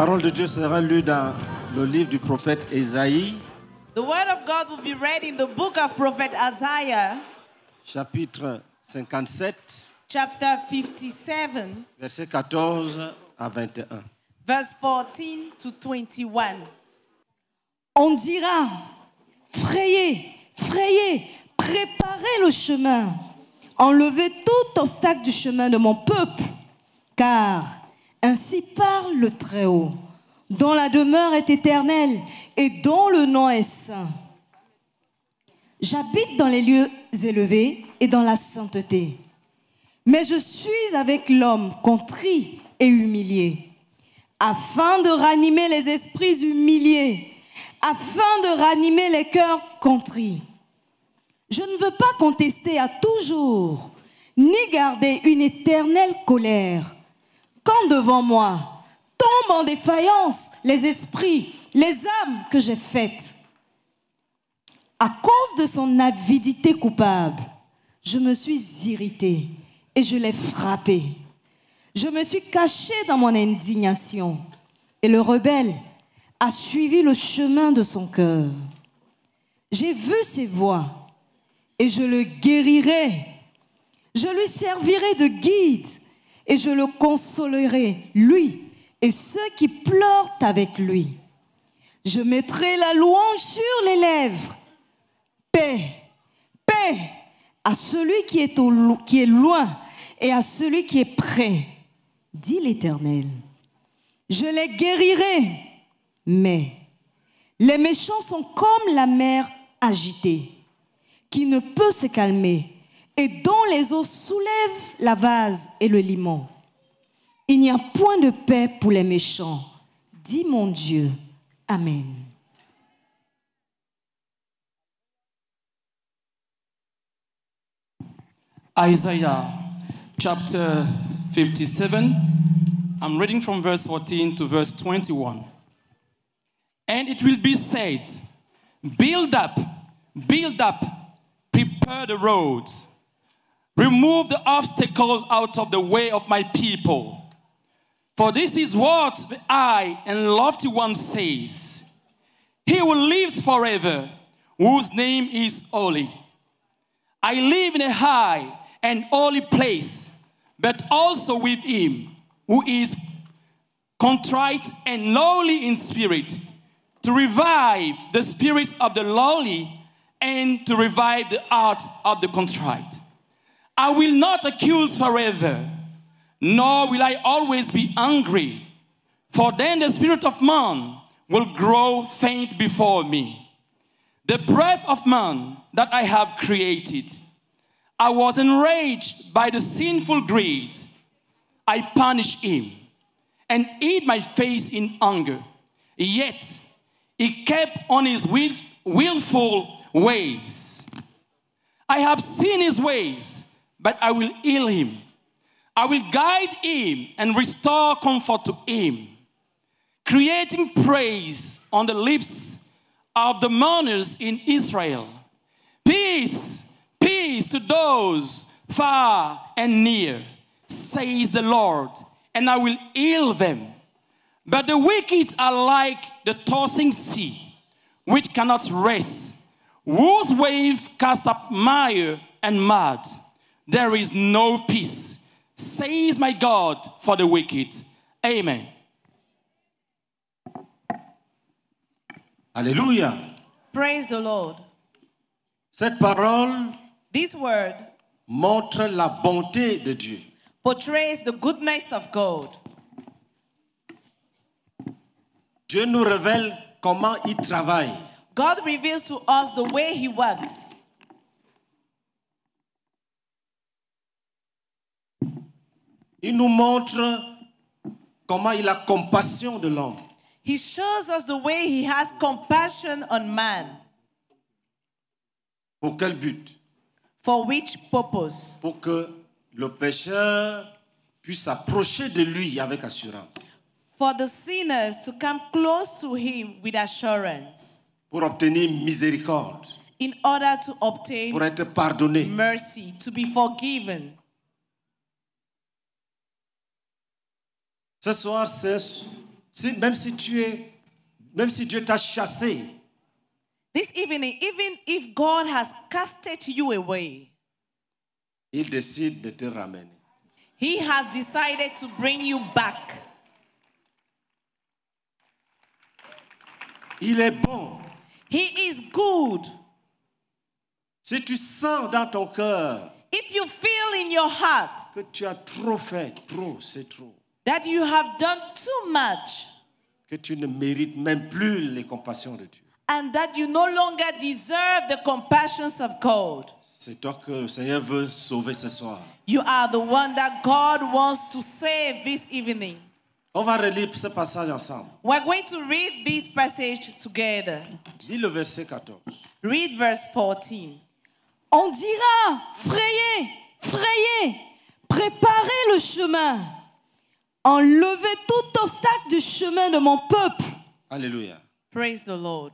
La parole de Dieu sera lue dans le livre du prophète Esaïe. The word of God will be read in the book of prophet Isaiah. Chapitre 57. Chapter 57. Verset 14 à 21. Verse 14 to 21. On dira Frayez, frayez, préparez le chemin. Enlevez tout obstacle du chemin de mon peuple, car ainsi parle le Très-Haut, dont la demeure est éternelle et dont le nom est saint. J'habite dans les lieux élevés et dans la sainteté, mais je suis avec l'homme contrit et humilié, afin de ranimer les esprits humiliés, afin de ranimer les cœurs contrits. Je ne veux pas contester à toujours, ni garder une éternelle colère devant moi. Tombent en défaillance les esprits, les âmes que j'ai faites. À cause de son avidité coupable, je me suis irritée et je l'ai frappé. Je me suis cachée dans mon indignation et le rebelle a suivi le chemin de son cœur. J'ai vu ses voies et je le guérirai. Je lui servirai de guide et je le consolerai, lui, et ceux qui pleurent avec lui. Je mettrai la louange sur les lèvres. Paix, paix à celui qui est, qui est loin et à celui qui est près, dit l'Éternel. Je les guérirai, mais les méchants sont comme la mer agitée, qui ne peut se calmer et dont les eaux soulèvent la vase et le limon. Il n'y a point de paix pour les méchants, Dis, mon Dieu. Amen. Isaiah chapter 57. I'm reading from verse 14 to verse 21. And it will be said, Build up, build up, prepare the roads Remove the obstacle out of the way of my people. For this is what I and lofty one says He who lives forever, whose name is holy. I live in a high and holy place, but also with him who is contrite and lowly in spirit, to revive the spirit of the lowly and to revive the heart of the contrite. I will not accuse forever, nor will I always be angry, for then the spirit of man will grow faint before me. The breath of man that I have created. I was enraged by the sinful greed. I punished him and hid my face in anger. Yet he kept on his will, willful ways. I have seen his ways but I will heal him. I will guide him and restore comfort to him, creating praise on the lips of the mourners in Israel. Peace, peace to those far and near, says the Lord, and I will heal them. But the wicked are like the tossing sea, which cannot rest, whose waves cast up mire and mud. There is no peace, says my God, for the wicked. Amen. Alléluia. Praise the Lord. Cette parole This word montre la bonté de Dieu. Portrays the goodness of God. Dieu nous révèle comment il travaille. God reveals to us the way he works. Il nous montre comment il a compassion de l'homme. He shows us the way he has compassion on man. Pour quel but? For which purpose? Pour que le pécheur puisse s'approcher de lui avec assurance. For the sinners to come close to him with assurance. Pour obtenir miséricorde. In order to obtain pour être pardonné. Mercy, to be forgiven. Ce soir, si, même si tu es, même si Dieu t'a chassé. This evening, even if God has casted you away, il décide de te ramener. He has decided to bring you back. Il est bon. He is good. Si tu sens dans ton cœur If you feel in your heart que tu as trop fait, trop, c'est trop. That you have done too much. Que tu ne mérites même plus les compassions de Dieu. And that you no longer deserve the compassions of God. C'est toi que le Seigneur veut sauver ce soir. You are the one that God wants to save this evening. On va relire ce passage ensemble. We're going to read this passage together. Lis le verset 14. Read verse 14. On dira, frayez, frayez, préparez le chemin enlever tout obstacle du chemin de mon peuple. Alléluia. Praise the Lord.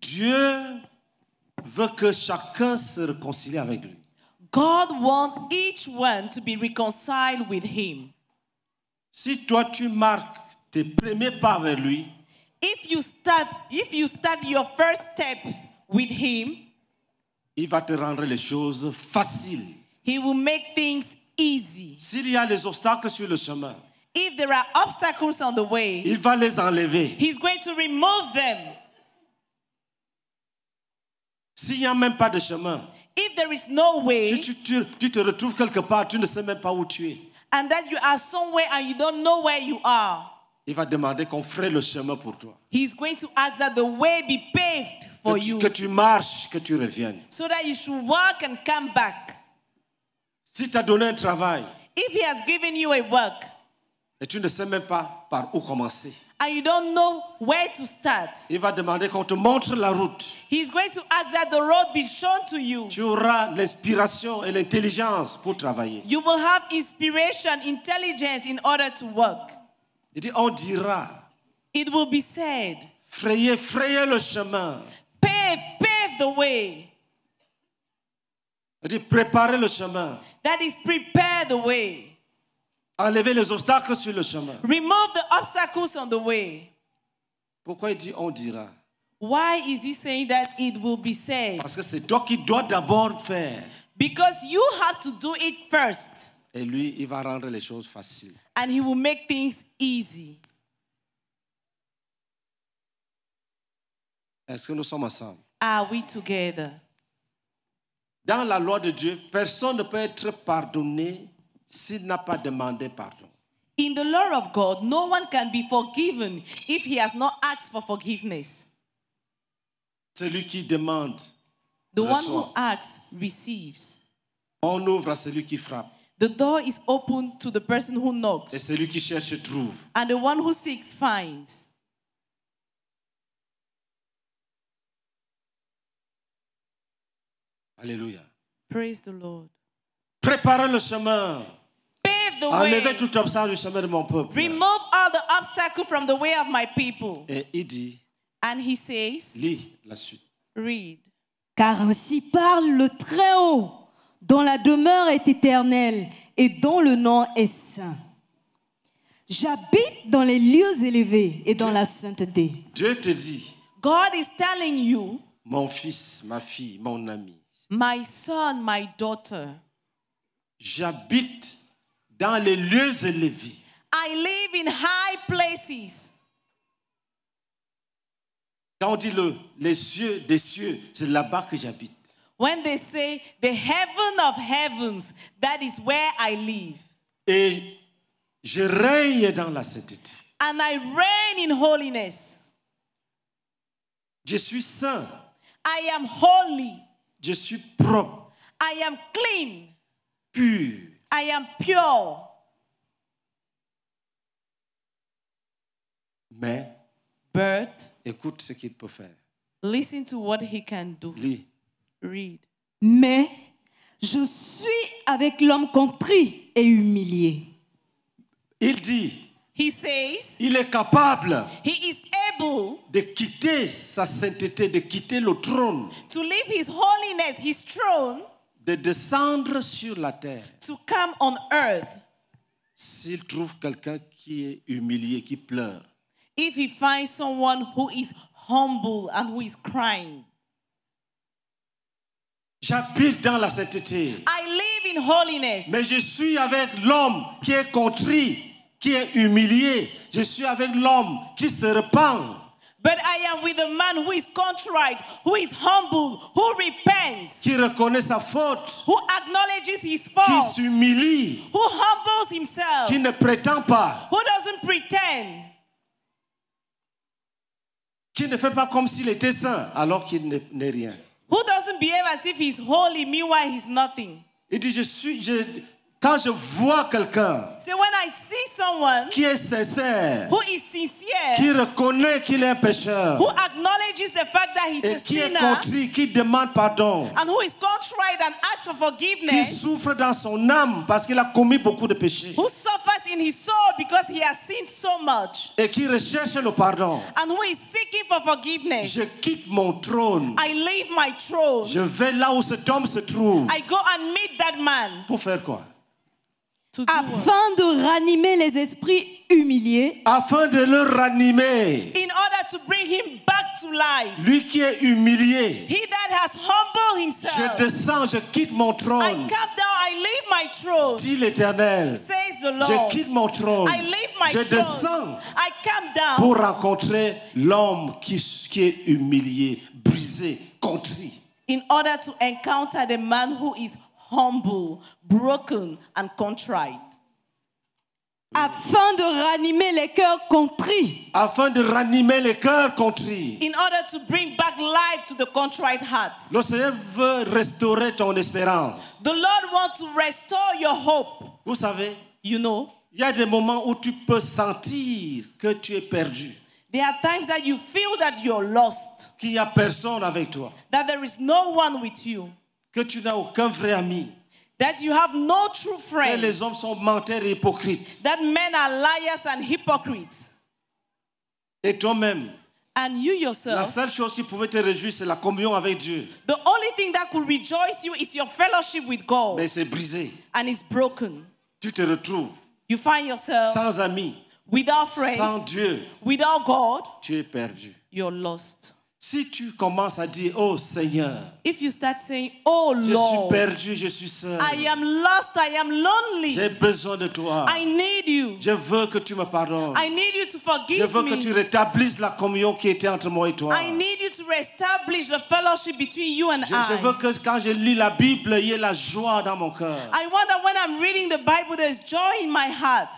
Dieu veut que chacun se réconcilie avec lui. God wants each one to be reconciled with him. Si toi tu marques tes premiers pas avec lui, if you start if you start your first steps with him, il va te rendre les choses faciles. He will make things easy. S'il y a des obstacles sur le chemin, If there are obstacles on the way, il va les enlever. He's going to remove them. S'il n'y a même pas de chemin, if there is no way, si tu, tu, tu te retrouves quelque part, tu ne sais même pas où tu es. And that you are somewhere and you don't know where you are. Il va demander qu'on ferait le chemin pour toi. He's going to ask that the way be paved for que tu, you. Que tu marches, que tu reviennes. So that you should walk and come back. Si tu as donné un travail, if he has given you a work, Et tu ne sais même pas par où commencer. And you don't know where to start. Il va demander qu'on te montre la route. He's going to ask that the road be shown to you. Tu auras l'inspiration et l'intelligence pour travailler. You will have inspiration, intelligence in order to work. Il dit on dira. It will be said. Frayez, frayez le chemin. Pave, pave the way. Il dit préparez le chemin. That is prepare the way. Enlever les obstacles sur le chemin. Remove the obstacles on the way. Pourquoi il dit on dira? Why is he saying that it will be said? Parce que c'est toi qui dois d'abord faire. Because you have to do it first. Et lui, il va rendre les choses faciles. And he will make things easy. Est-ce que nous sommes ensemble? Are we together? Dans la loi de Dieu, personne ne peut être pardonné s'il n'a pas demandé pardon. In the law of God, no one can be forgiven if he has not asked for forgiveness. Celui qui demande, the reçoit. one who asks receives. On ouvre à celui qui frappe. The door is open to the person who knocks. Et celui qui cherche trouve. And the one who seeks finds. Alléluia. Praise the Lord. Préparez le chemin. mon peuple. Remove all the obstacles from the way of my people. Et il dit. And he says. Lis la suite. Read. Car ainsi parle le Très-Haut, dont la demeure est éternelle et dont le nom est saint. J'habite dans les lieux élevés et dans la sainteté. Dieu te dit. God is telling you. Mon fils, ma fille, mon ami. My son, my daughter. J'habite dans les lieux élevés. I live in high places. Quand on dit le, les cieux des cieux, c'est là-bas que j'habite. When they say the heaven of heavens, that is where I live. Et je règne dans la sainteté. And I reign in holiness. Je suis saint. I am holy. Je suis propre. I am clean. Pur. I am pure. Mais, But, écoute ce qu'il peut faire. listen to what he can do. Read. Mais je suis avec l'homme contrit et humilié. Il dit, He says il est capable he is able de quitter sa sainteté, de quitter le trône to leave his holiness, his throne, de descendre sur la terre. To come on earth. S'il trouve quelqu'un qui est humilié, qui pleure. If he finds someone who is humble and who is crying. J'habite dans la sainteté. I live in holiness. Mais je suis avec l'homme qui est contrit, qui est humilié. Je suis avec l'homme qui se repent. But I am with a man who is contrite, who is humble, who repents, qui reconnaît sa faute, who acknowledges his fault, qui s'humilie, who humbles himself, qui ne prétend pas, who doesn't pretend, qui ne fait pas comme s'il était saint alors qu'il n'est rien. Who doesn't behave as if he's holy, meanwhile he's nothing. Il dit, je suis, je, Quand je vois quelqu'un so qui est sincère, who is sincere, qui reconnaît qu'il est pécheur, who acknowledges the fact that he's et a qui sinner, est contrit, qui demande pardon, and who is contrite and asks for forgiveness, qui souffre dans son âme parce qu'il a commis beaucoup de péchés, who suffers in his soul because he has sinned so much, et qui recherche le pardon, and who is seeking for forgiveness, je quitte mon trône, I leave my throne, je vais là où cet homme se trouve, I go and meet that man, pour faire quoi? Hein. afin de ranimer les esprits humiliés. Afin de le ranimer. In order to bring him back to life. Lui qui est humilié. He that has humbled himself. Je descends, je quitte mon trône. I come down, I leave my throne. Dit l'Éternel. Says the Lord. Je quitte mon trône. I leave my je throne. descends. I come down. Pour rencontrer l'homme qui, qui est humilié, brisé, contrit. In order to encounter the man who is humble humble, broken and contrite. Afin de ranimer les cœurs contrits. Afin de ranimer les cœurs contrits. In order to bring back life to the contrite heart. Le Seigneur veut restaurer ton espérance. The Lord wants to restore your hope. Vous savez, you know, il y a des moments où tu peux sentir que tu es perdu. There are times that you feel that you're lost. Qu'il n'y a personne avec toi. That there is no one with you. Que tu n'as aucun vrai ami. That you have no true friend. Que les hommes sont menteurs et hypocrites. That men are liars and hypocrites. Et toi-même. And you yourself, la seule chose qui pouvait te réjouir, c'est la communion avec Dieu. The only thing that could rejoice you is your fellowship with God. Mais c'est brisé. And it's broken. Tu te retrouves. You find yourself sans amis, without friends, sans Dieu. Without God, tu es perdu. You're lost. Si tu commences à dire, oh Seigneur, oh je suis perdu, je suis seul. J'ai besoin de toi. Je veux que tu me pardonnes. je veux que tu rétablisses la communion qui était entre moi et toi. je, veux que quand je lis la Bible, il y ait la joie dans mon cœur.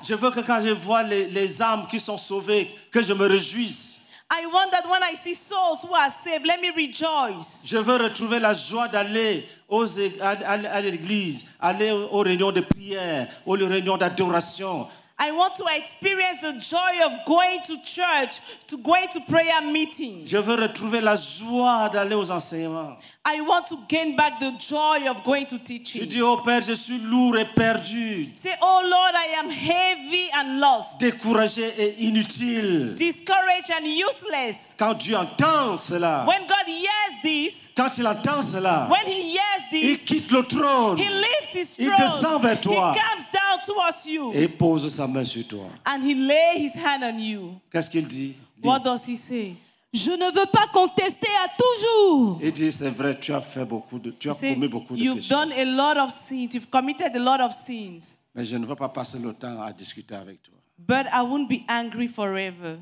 Je veux que quand je vois les, les âmes qui sont sauvées, que je me réjouisse. I want that when I see souls who are saved, let me rejoice. Je veux retrouver la joie d'aller aux, à, l'église, aller aux réunions de prière, aux réunions d'adoration. I want to experience the joy of going to church, to going to prayer meetings. Je veux retrouver la joie d'aller aux enseignements. I want to gain back the joy of going to teach. you. dis, oh Père, je suis lourd et perdu. Say, oh Lord, I am heavy and lost. Découragé et inutile. Discouraged and useless. Quand Dieu entend cela. When God hears this. Quand il entend cela. When he hears this. Il quitte le trône. He leaves his throne. Il descend vers toi. He comes down towards you. Et pose sa main sur toi. And he lay his hand on you. Qu'est-ce qu'il dit? What does he say? Je ne veux pas contester à toujours. Il dit c'est vrai, tu as fait beaucoup de, tu as commis beaucoup de péchés. you've péchés. Done a lot of sins. You've committed a lot of sins. Mais je ne veux pas passer le temps à discuter avec toi. But I won't be angry forever.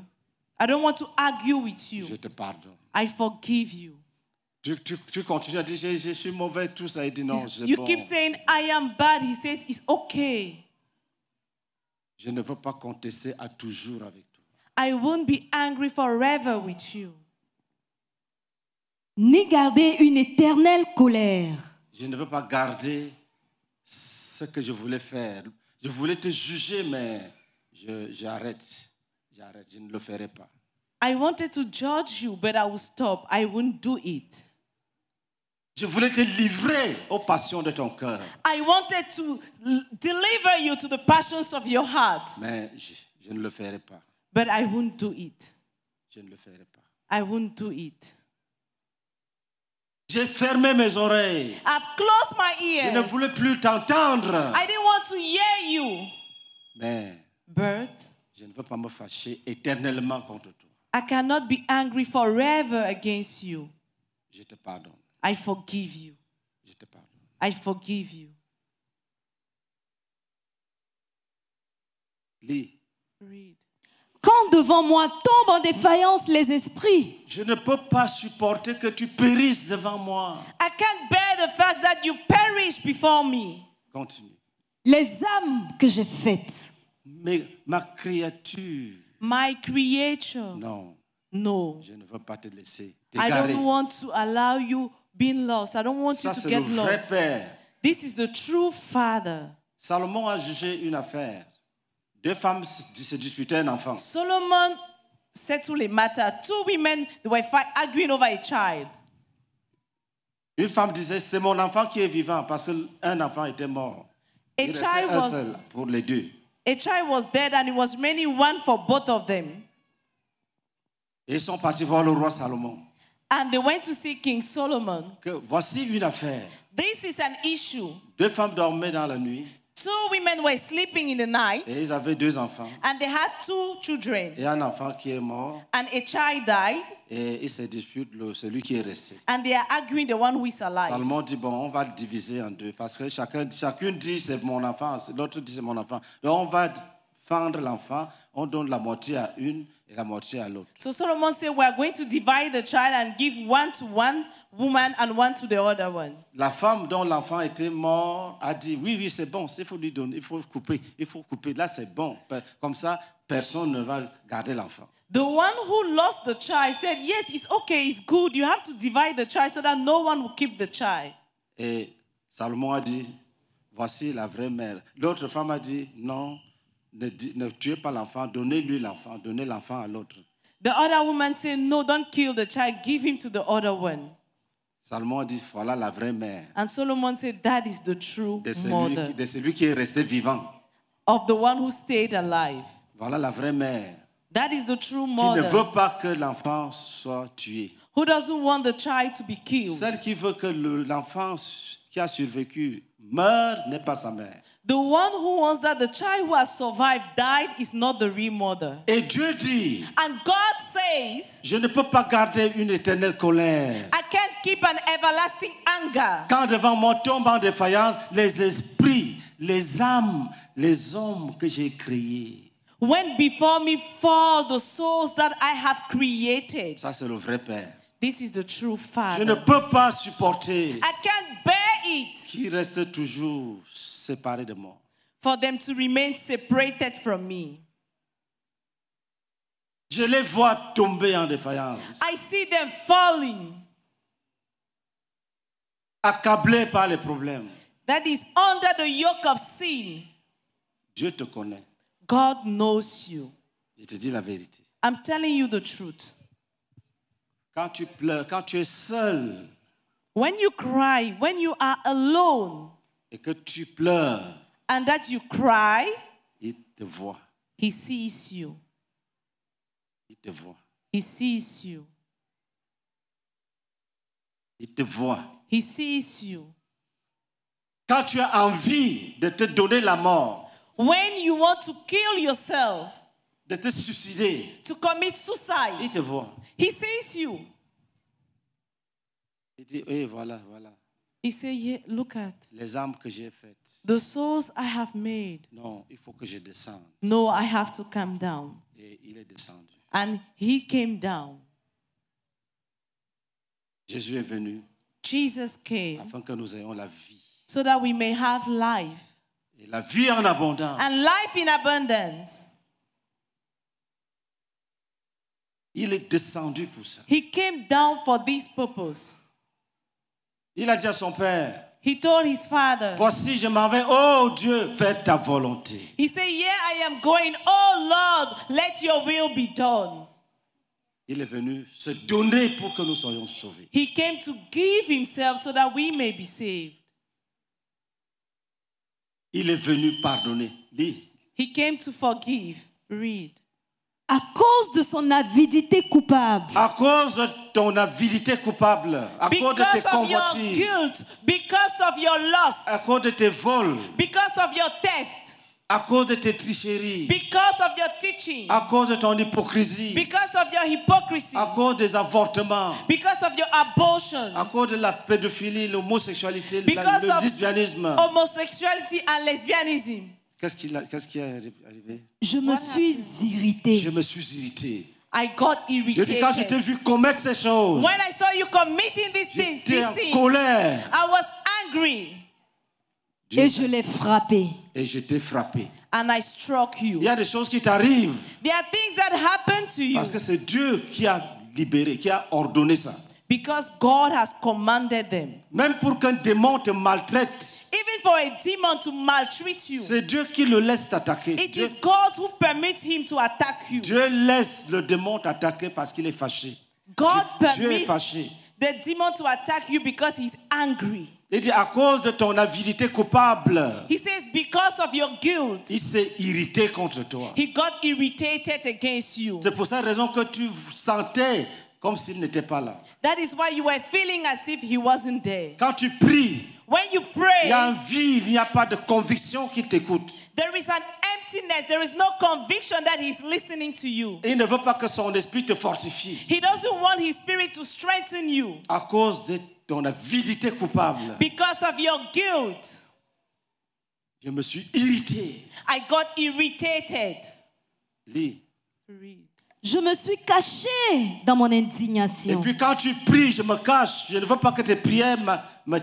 I don't want to argue with you. Je te pardonne. I forgive you. Tu, tu, tu continues à dire je, je suis mauvais tout ça. Il dit non, c'est bon. You keep saying I am bad. He says it's okay. Je ne veux pas contester à toujours avec I won't be angry forever with you. Ni garder une éternelle colère. Je ne veux pas garder ce que je voulais faire. Je voulais te juger, mais j'arrête. J'arrête. Je ne le ferai pas. I wanted to judge you, but I will stop. I won't do it. Je voulais te livrer aux passions de ton cœur. I wanted to deliver you to the passions of your heart. Mais je, je ne le ferai pas. But I won't do it. Je ne le ferai pas. I won't do it. J'ai fermé mes oreilles. I've closed my ears. Je ne voulais plus t'entendre. I didn't want to hear you. Mais But je ne veux pas me fâcher éternellement contre toi. I cannot be angry forever against you. Je te pardonne. I forgive you. Je te pardonne. I forgive you. Lis. Read quand devant moi tombent en défaillance les esprits, je ne peux pas supporter que tu périsses devant moi. I can't bear the fact that you perish before me. Continue. Les âmes que j'ai faites. Mais ma créature. My creature. Non. Je ne veux pas te laisser. I don't want to allow you being lost. I don't want Ça, you to get le lost. Vrai père. Salomon a jugé une affaire. Deux femmes se disputaient un enfant. Solomon settled the matter. Two women they were fight, arguing over a child. Une femme disait c'est mon enfant qui est vivant parce qu'un enfant était mort. A Il child was seul pour les deux. A child was dead and it was many one for both of them. Et ils sont partis voir le roi Salomon. And they went to see King Solomon. Que voici une affaire. This is an issue. Deux femmes dormaient dans la nuit. Et ils avaient deux enfants. And they had two children. Et un enfant qui est mort. And a child died. Et ils se disputent celui qui est resté. And they are arguing the one who is alive. Salomon dit bon, on va le diviser en deux parce que chacun, chacune dit c'est mon enfant, l'autre dit c'est mon enfant. Donc on va fendre l'enfant, on donne la moitié à une So Solomon said, We are going to divide the child and give one to one woman and one to the other one. La femme dont l'enfant était mort a dit Oui, oui, c'est bon, il faut lui donner, il faut couper, il faut couper. Là, c'est bon. Comme ça, personne ne va garder l'enfant. The one who lost the child said, Yes, it's okay, it's good. You have to divide the child so that no one will keep the child. Et Salomon a dit Voici la vraie mère. L'autre femme a dit Non, ne, ne tuez pas l'enfant, donnez-lui l'enfant, donnez l'enfant à l'autre. The other woman said, No, don't kill the child, give him to the other one. Salomon dit, voilà la vraie mère. And Solomon said, That is the true de mother. Qui, de celui qui est resté vivant. Of the one who stayed alive. Voilà la vraie mère. That is the true mother. Qui ne veut pas que l'enfant soit tué. Who doesn't want the child to be killed. Celle qui veut que l'enfant qui a survécu meure n'est pas sa mère. The one who wants that the child who has survived died is not the real mother. Et Dieu dit, and God says, Je ne peux pas garder une éternelle colère. I can't keep an everlasting anger. Quand devant moi tombe en défaillance les esprits, les âmes, les hommes que j'ai créés. When before me fall the souls that I have created. Ça c'est le vrai père. This is the true father. Je ne peux pas supporter. I can't bear it. Qui reste toujours séparés de moi. For them to remain separated from me. Je les vois tomber en défaillance. I see them falling. Accablés par les problèmes. That is under the yoke of sin. Dieu te connaît. God knows you. Je te dis la vérité. I'm telling you the truth. Quand tu pleures, quand tu es seul. When you cry, when you are alone et que tu pleures, and that you cry, il te voit. He sees you. Il te voit. He sees you. Il te voit. He sees you. Quand tu as envie de te donner la mort, when you want to kill yourself, de te suicider, to commit suicide, il te voit. He sees you. Il dit, oui, voilà, voilà. Il sait, yeah, look at. Les que j'ai faites. The souls I have made. Non, il faut que je descende. No, I have to come down. Et il est descendu. And he came down. Jésus est venu. Jesus came. Afin que nous ayons la vie. So that we may have life. Et la vie en abondance. And life in abundance. Il est descendu pour ça. He came down for this purpose. Il a dit à son père, He told his father, Voici, je m'en vais. Oh Dieu, fais ta volonté. He said, Yeah, I am going. Oh Lord, let your will be done. Il est venu se donner pour que nous soyons sauvés. He came to give himself so that we may be saved. Il est venu pardonner. He came to forgive. Read. À cause de son avidité coupable. À cause de ton avidité coupable. À cause de tes convoitises. Guilt, because of your lust. À cause de tes vols. Because of your theft. À cause de tes tricheries. Because of your teaching. À cause de ton hypocrisie. Because of your hypocrisy. À cause des avortements. Because of your abortions. À cause de la pédophilie, l'homosexualité, le lesbianisme. Because of homosexuality and lesbianism. Qu'est-ce qui, qu'est-ce qui est arrivé Je me suis irrité. Je me suis irrité. I got irritated. Je dis, quand je t'ai vu commettre ces choses, When I saw you committing these things, these en colère. I was angry. Dieu. Et je l'ai frappé. Et je t'ai frappé. And I struck you. Il y a des choses qui t'arrivent. There are things that happen to you. Parce que c'est Dieu qui a libéré, qui a ordonné ça. Because God has commanded them. Même pour qu'un démon te maltraite. Even for a demon to maltreat you. C'est Dieu qui le laisse t'attaquer. It Dieu, is God who permits him to attack you. Dieu laisse le démon t'attaquer parce qu'il est fâché. God Dieu, Dieu permits est fâché. the demon to attack you because he's angry. Il dit à cause de ton avidité coupable. He says because of your guilt. Il s'est irrité contre toi. He got irritated against you. C'est pour cette raison que tu sentais Comme s'il n'était pas là. That is why you were feeling as if he wasn't there. Quand tu pries, when you pray, il y a un vide, il n'y a pas de conviction qui t'écoute. There is an emptiness. There is no conviction that he's listening to you. il ne veut pas que son esprit te fortifie. He doesn't want his spirit to strengthen you. À cause de ton avidité coupable. Because of your guilt. Je me suis irrité. I got irritated. Lis. Read. Je me suis caché dans mon indignation. Et puis quand tu pries, je me cache. Je ne veux pas que tes prières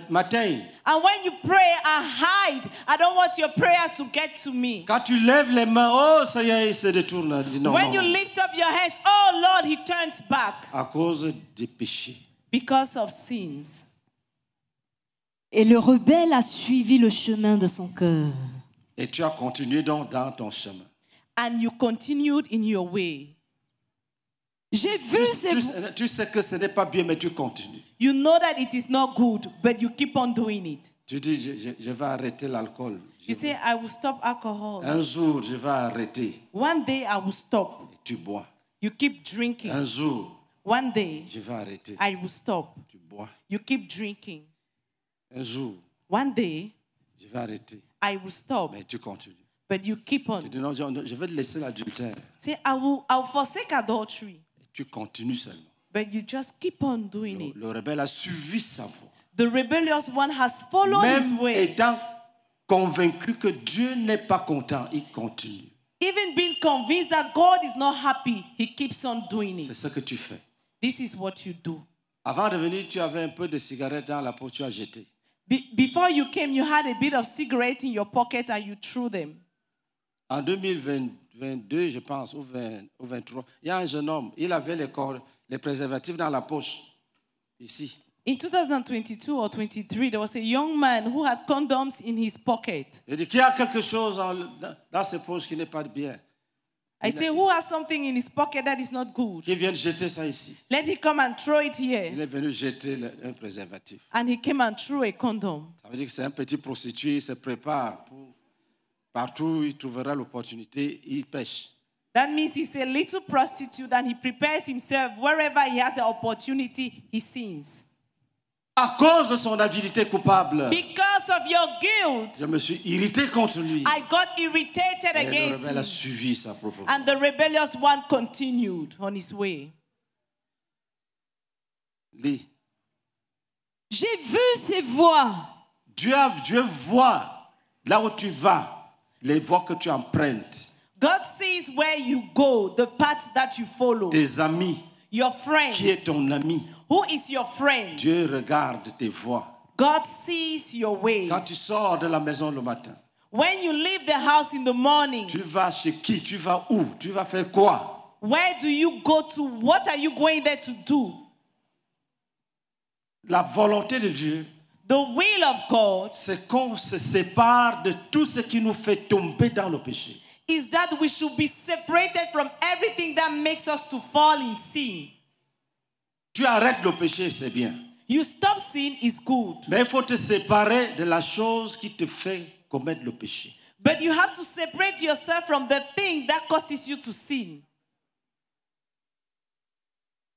m'atteignent. And when you pray, I hide. I don't want your prayers to get to me. Quand tu lèves les mains, oh Seigneur, il se détourne. Non, when non. you lift up your hands, oh Lord, he turns back. À cause des péchés. Because of sins. Et le rebelle a suivi le chemin de son cœur. Et tu as continué donc dans ton chemin. And you continued in your way. J'ai vu tu, tu, tu, sais que ce n'est pas bien, mais tu continues. You know that it is not good, but you keep on doing it. Tu dis, je, je, je vais arrêter l'alcool. You say, I will stop alcohol. Un jour, je vais arrêter. One day I will stop. Et tu bois. You keep drinking. Un jour. One day. Je vais arrêter. I will stop. Tu bois. You keep drinking. Un jour. One day. Je vais arrêter. I will stop. Mais tu continues. But you keep on. Tu dis, non, je, je vais laisser l'adultère. Say, I will, I will forsake adultery. Tu continues seulement. But you just keep on doing le, it. Le rebelle a suivi sa voie. The rebellious one has followed Même his way. étant convaincu que Dieu n'est pas content, il continue. Even being convinced that God is not happy, he keeps on doing it. C'est ce que tu fais. This is what you do. Avant de venir, tu avais un peu de cigarette dans la peau, tu as jeté. Be before you came, you had a bit of cigarette in your pocket and you threw them. En 2020, 22, je pense, ou, 20, ou 23, il y a un jeune homme, il avait les, cordes, les préservatifs dans la poche, ici. In 2022 or 23, there was a young man who had condoms in his pocket. Je dis, qui a quelque chose dans, dans poche qui n'est pas bien? I say, who has something in his pocket that is not good? Qui vient jeter ça ici. Let him come and throw it here. Il est venu jeter le, un préservatif. And he came and threw a condom. Ça veut dire que c'est un petit prostitué, il se prépare pour Partout il trouvera l'opportunité, il pêche. That means he's a little prostitute and he prepares himself wherever he has the opportunity, he sins. À cause de son avidité coupable, Because of your guilt, je me suis irrité contre lui. I got irritated Et le against rebelle a him. suivi sa proposition. And the rebellious one continued on his way. Lis. J'ai vu ses voix. Dieu, Dieu voit là où tu vas les voies que tu empruntes. God sees where you go, the path that you follow. Tes amis. Your friends. Qui est ton ami? Who is your friend? Dieu regarde tes voies. God sees your ways. Quand tu sors de la maison le matin. When you leave the house in the morning. Tu vas chez qui? Tu vas où? Tu vas faire quoi? Where do you go to? What are you going there to do? La volonté de Dieu The will of God c'est qu'on se sépare de tout ce qui nous fait tomber dans le péché. Is that we should be separated from everything that makes us to fall in sin. Tu arrêtes le péché, c'est bien. You stop sin is good. Mais il faut te séparer de la chose qui te fait commettre le péché. But you have to separate yourself from the thing that causes you to sin.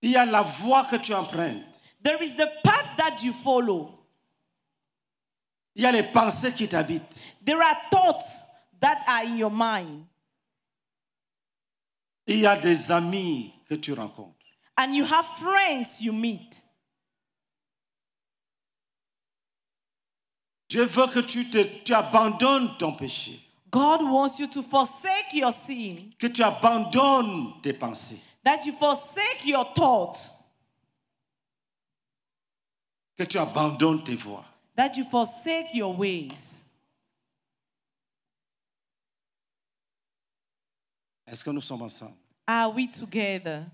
Il y a la voie que tu empruntes. There is the path that you follow. Il y a les pensées qui t'habitent. There are thoughts that are in your mind. Il y a des amis que tu rencontres. And you have friends you meet. Dieu veut que tu, te, tu abandonnes ton péché. God wants you to forsake your sin. Que tu abandonnes tes pensées. That you forsake your thoughts. Que tu abandonnes tes voies that forsake your ways. Est-ce que nous sommes ensemble? Are we together?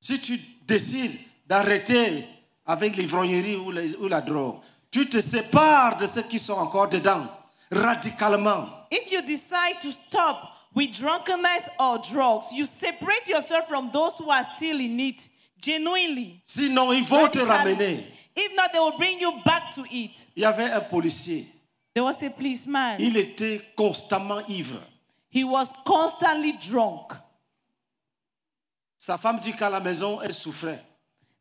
Si tu décides d'arrêter avec l'ivrognerie ou, ou, la drogue, tu te sépares de ceux qui sont encore dedans, radicalement. If you decide to stop with drunkenness or drugs, you separate yourself from those who are still in it Genuinely. Sinon, ils vont te ramener. If not, they will bring you back to it. Il y avait un policier. There was a policeman. Il était constamment ivre. He was constantly drunk. Sa femme dit qu'à la maison, elle souffrait.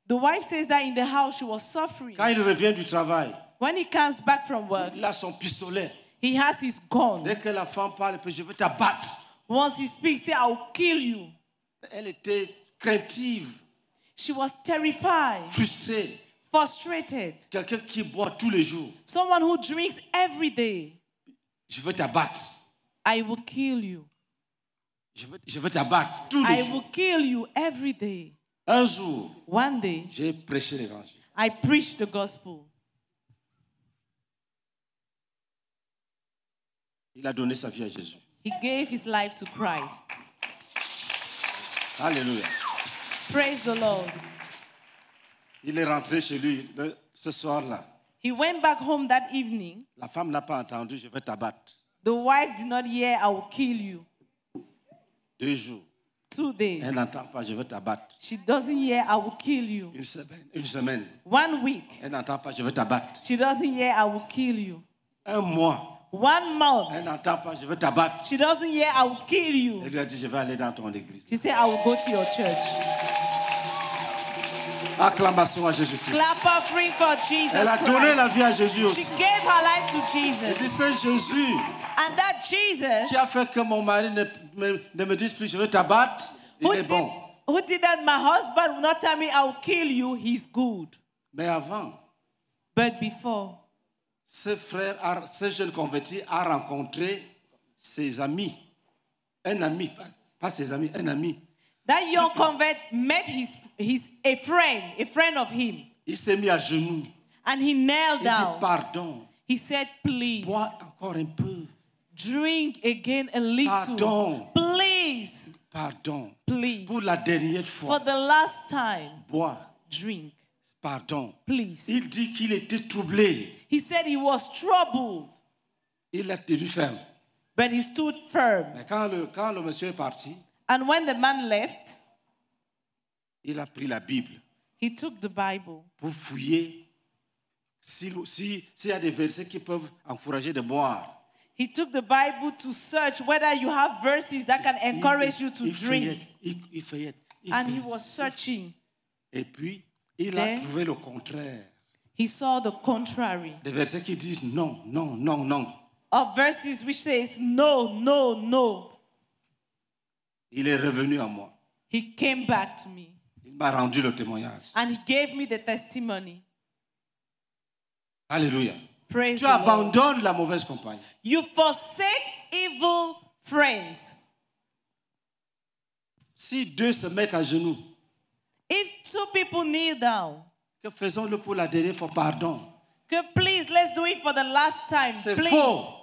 The wife says that in the house she was suffering. Quand il revient du travail, when he comes back from work, il a son pistolet. He has his gun. Dès que la femme parle, je vais t'abattre. Once he speaks, say, I will kill you. Elle était craintive. She was terrified. Frustrée. Frustrated. Quelqu'un qui boit tous les jours. Someone who drinks every day. Je veux t'abattre. I will kill you. Je veux, je veux t'abattre tous les I jours. I will kill you every day. Un jour. One day. J'ai prêché l'évangile. I preached the gospel. Il a donné sa vie à Jésus. He gave his life to Christ. Hallelujah. Praise the Lord. Il est rentré chez lui le, ce soir-là. He went back home that evening. La femme n'a pas entendu, je vais t'abattre. The wife did not hear, I will kill you. Deux jours. Two days. Elle n'entend pas, je vais t'abattre. She doesn't hear, I will kill you. Une semaine. Une semaine. One week. Elle n'entend pas, je vais t'abattre. She doesn't hear, I will kill you. Un mois. One month. Elle n'entend pas, je vais t'abattre. She doesn't hear, I will kill you. Elle lui a dit, je vais aller dans ton église. She said, I will go to your church. Acclamation à Jésus-Christ. Elle a donné Christ. la vie à Jésus aussi. She gave her life to Jesus. Et c'est Jésus And that Jesus, qui a fait que mon mari ne, me, ne me dise plus je veux t'abattre, il est did, bon. Who did that? My husband will not tell me I will kill you, he's good. Mais avant, But before, ce, frère a, ce jeune converti a rencontré ses amis. Un ami, pas ses amis, un ami. That young convert met his, his, a friend, a friend of him. Il s'est mis à genoux. And he knelt down. Il dit, pardon. He said, please. Bois encore un peu. Drink again a little. Pardon. Please. Pardon. Please. Pour la dernière fois. For the last time. Bois. Drink. Pardon. Please. Il dit qu'il était troublé. He said he was troubled. Il a tenu ferme. But he stood firm. Mais quand le, quand le monsieur est parti, and when the man left, il a pris la Bible. He took the Bible. Pour fouiller s'il si, si, y a des versets qui peuvent encourager de boire. He took the Bible to search whether you have verses that can encourage you to drink. il, and he was searching. Et puis, il Then, a trouvé le contraire. He saw the contrary. Des versets qui disent non, non, non, non. Of verses which says no, no, no. Il est revenu à moi. He came back to me. Il m'a rendu le témoignage. And he gave me the testimony. Alléluia. Praise tu abandonnes la mauvaise compagnie. You forsake evil friends. Si deux se mettent à genoux, If two people kneel down, que faisons-le pour la dernière fois, pardon. Que please, let's do it for the last time. C'est faux.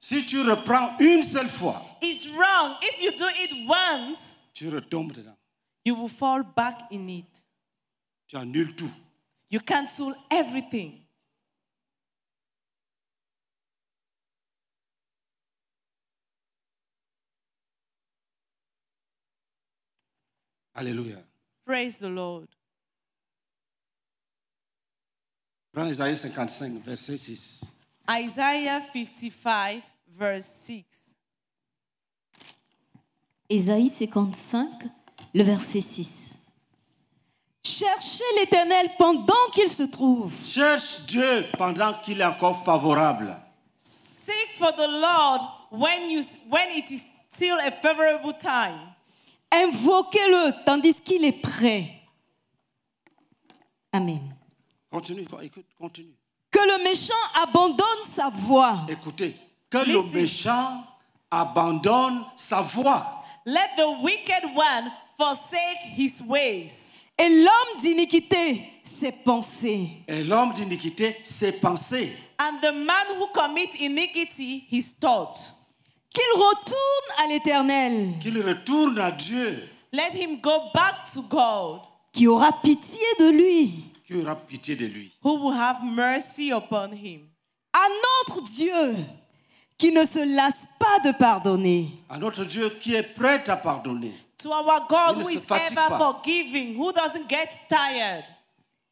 Si tu reprends une seule fois, it's wrong. If you do it once, tu retombes dedans. You will fall back in it. Tu annules tout. You cancel everything. Alléluia. Praise the Lord. Prends Isaïe 55, verset 6. Isaïe 55, verset 6. Ésaïe 55, le verset 6. Cherchez l'Éternel pendant qu'il se trouve. Cherche Dieu pendant qu'il est encore favorable. Seek for the Lord when, you, when it is still a favorable time. Invoquez-le tandis qu'il est prêt. Amen. Continue, écoute, continue. Que le méchant abandonne sa voie. Écoutez, que le méchant abandonne sa voie. Let the wicked one forsake his ways. Et l'homme d'iniquité, ses pensées. Et l'homme d'iniquité, ses pensées. And the man who commits iniquity, his thoughts. Qu'il retourne à l'Éternel. Qu'il retourne à Dieu. Let him go back to God. Qui aura pitié de lui qui aura pitié de lui. Who autre À notre Dieu qui ne se lasse pas de pardonner. À notre Dieu qui est prêt à pardonner. To our God who is forgiving, who doesn't get tired.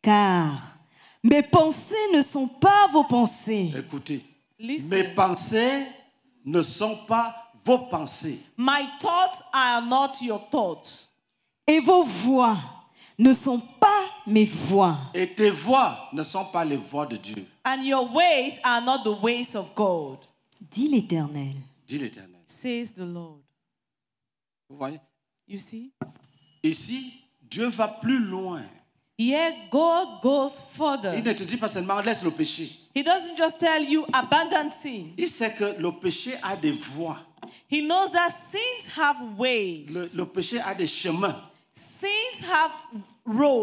Car mes pensées ne sont pas vos pensées. Écoutez, mes pensées ne sont pas vos pensées. My thoughts are not your thoughts. Et vos voix ne sont pas mes voies. Et tes voies ne sont pas les voies de Dieu. And your ways are not the ways of God. Dit l'Éternel. Dit l'Éternel. Says the Lord. Vous voyez? You see? Ici, Dieu va plus loin. Here God goes further. Il ne te dit pas seulement laisse le péché. He doesn't just tell you abandon sin. Il sait que le péché a des voies. He knows that sins have ways. le péché a des chemins have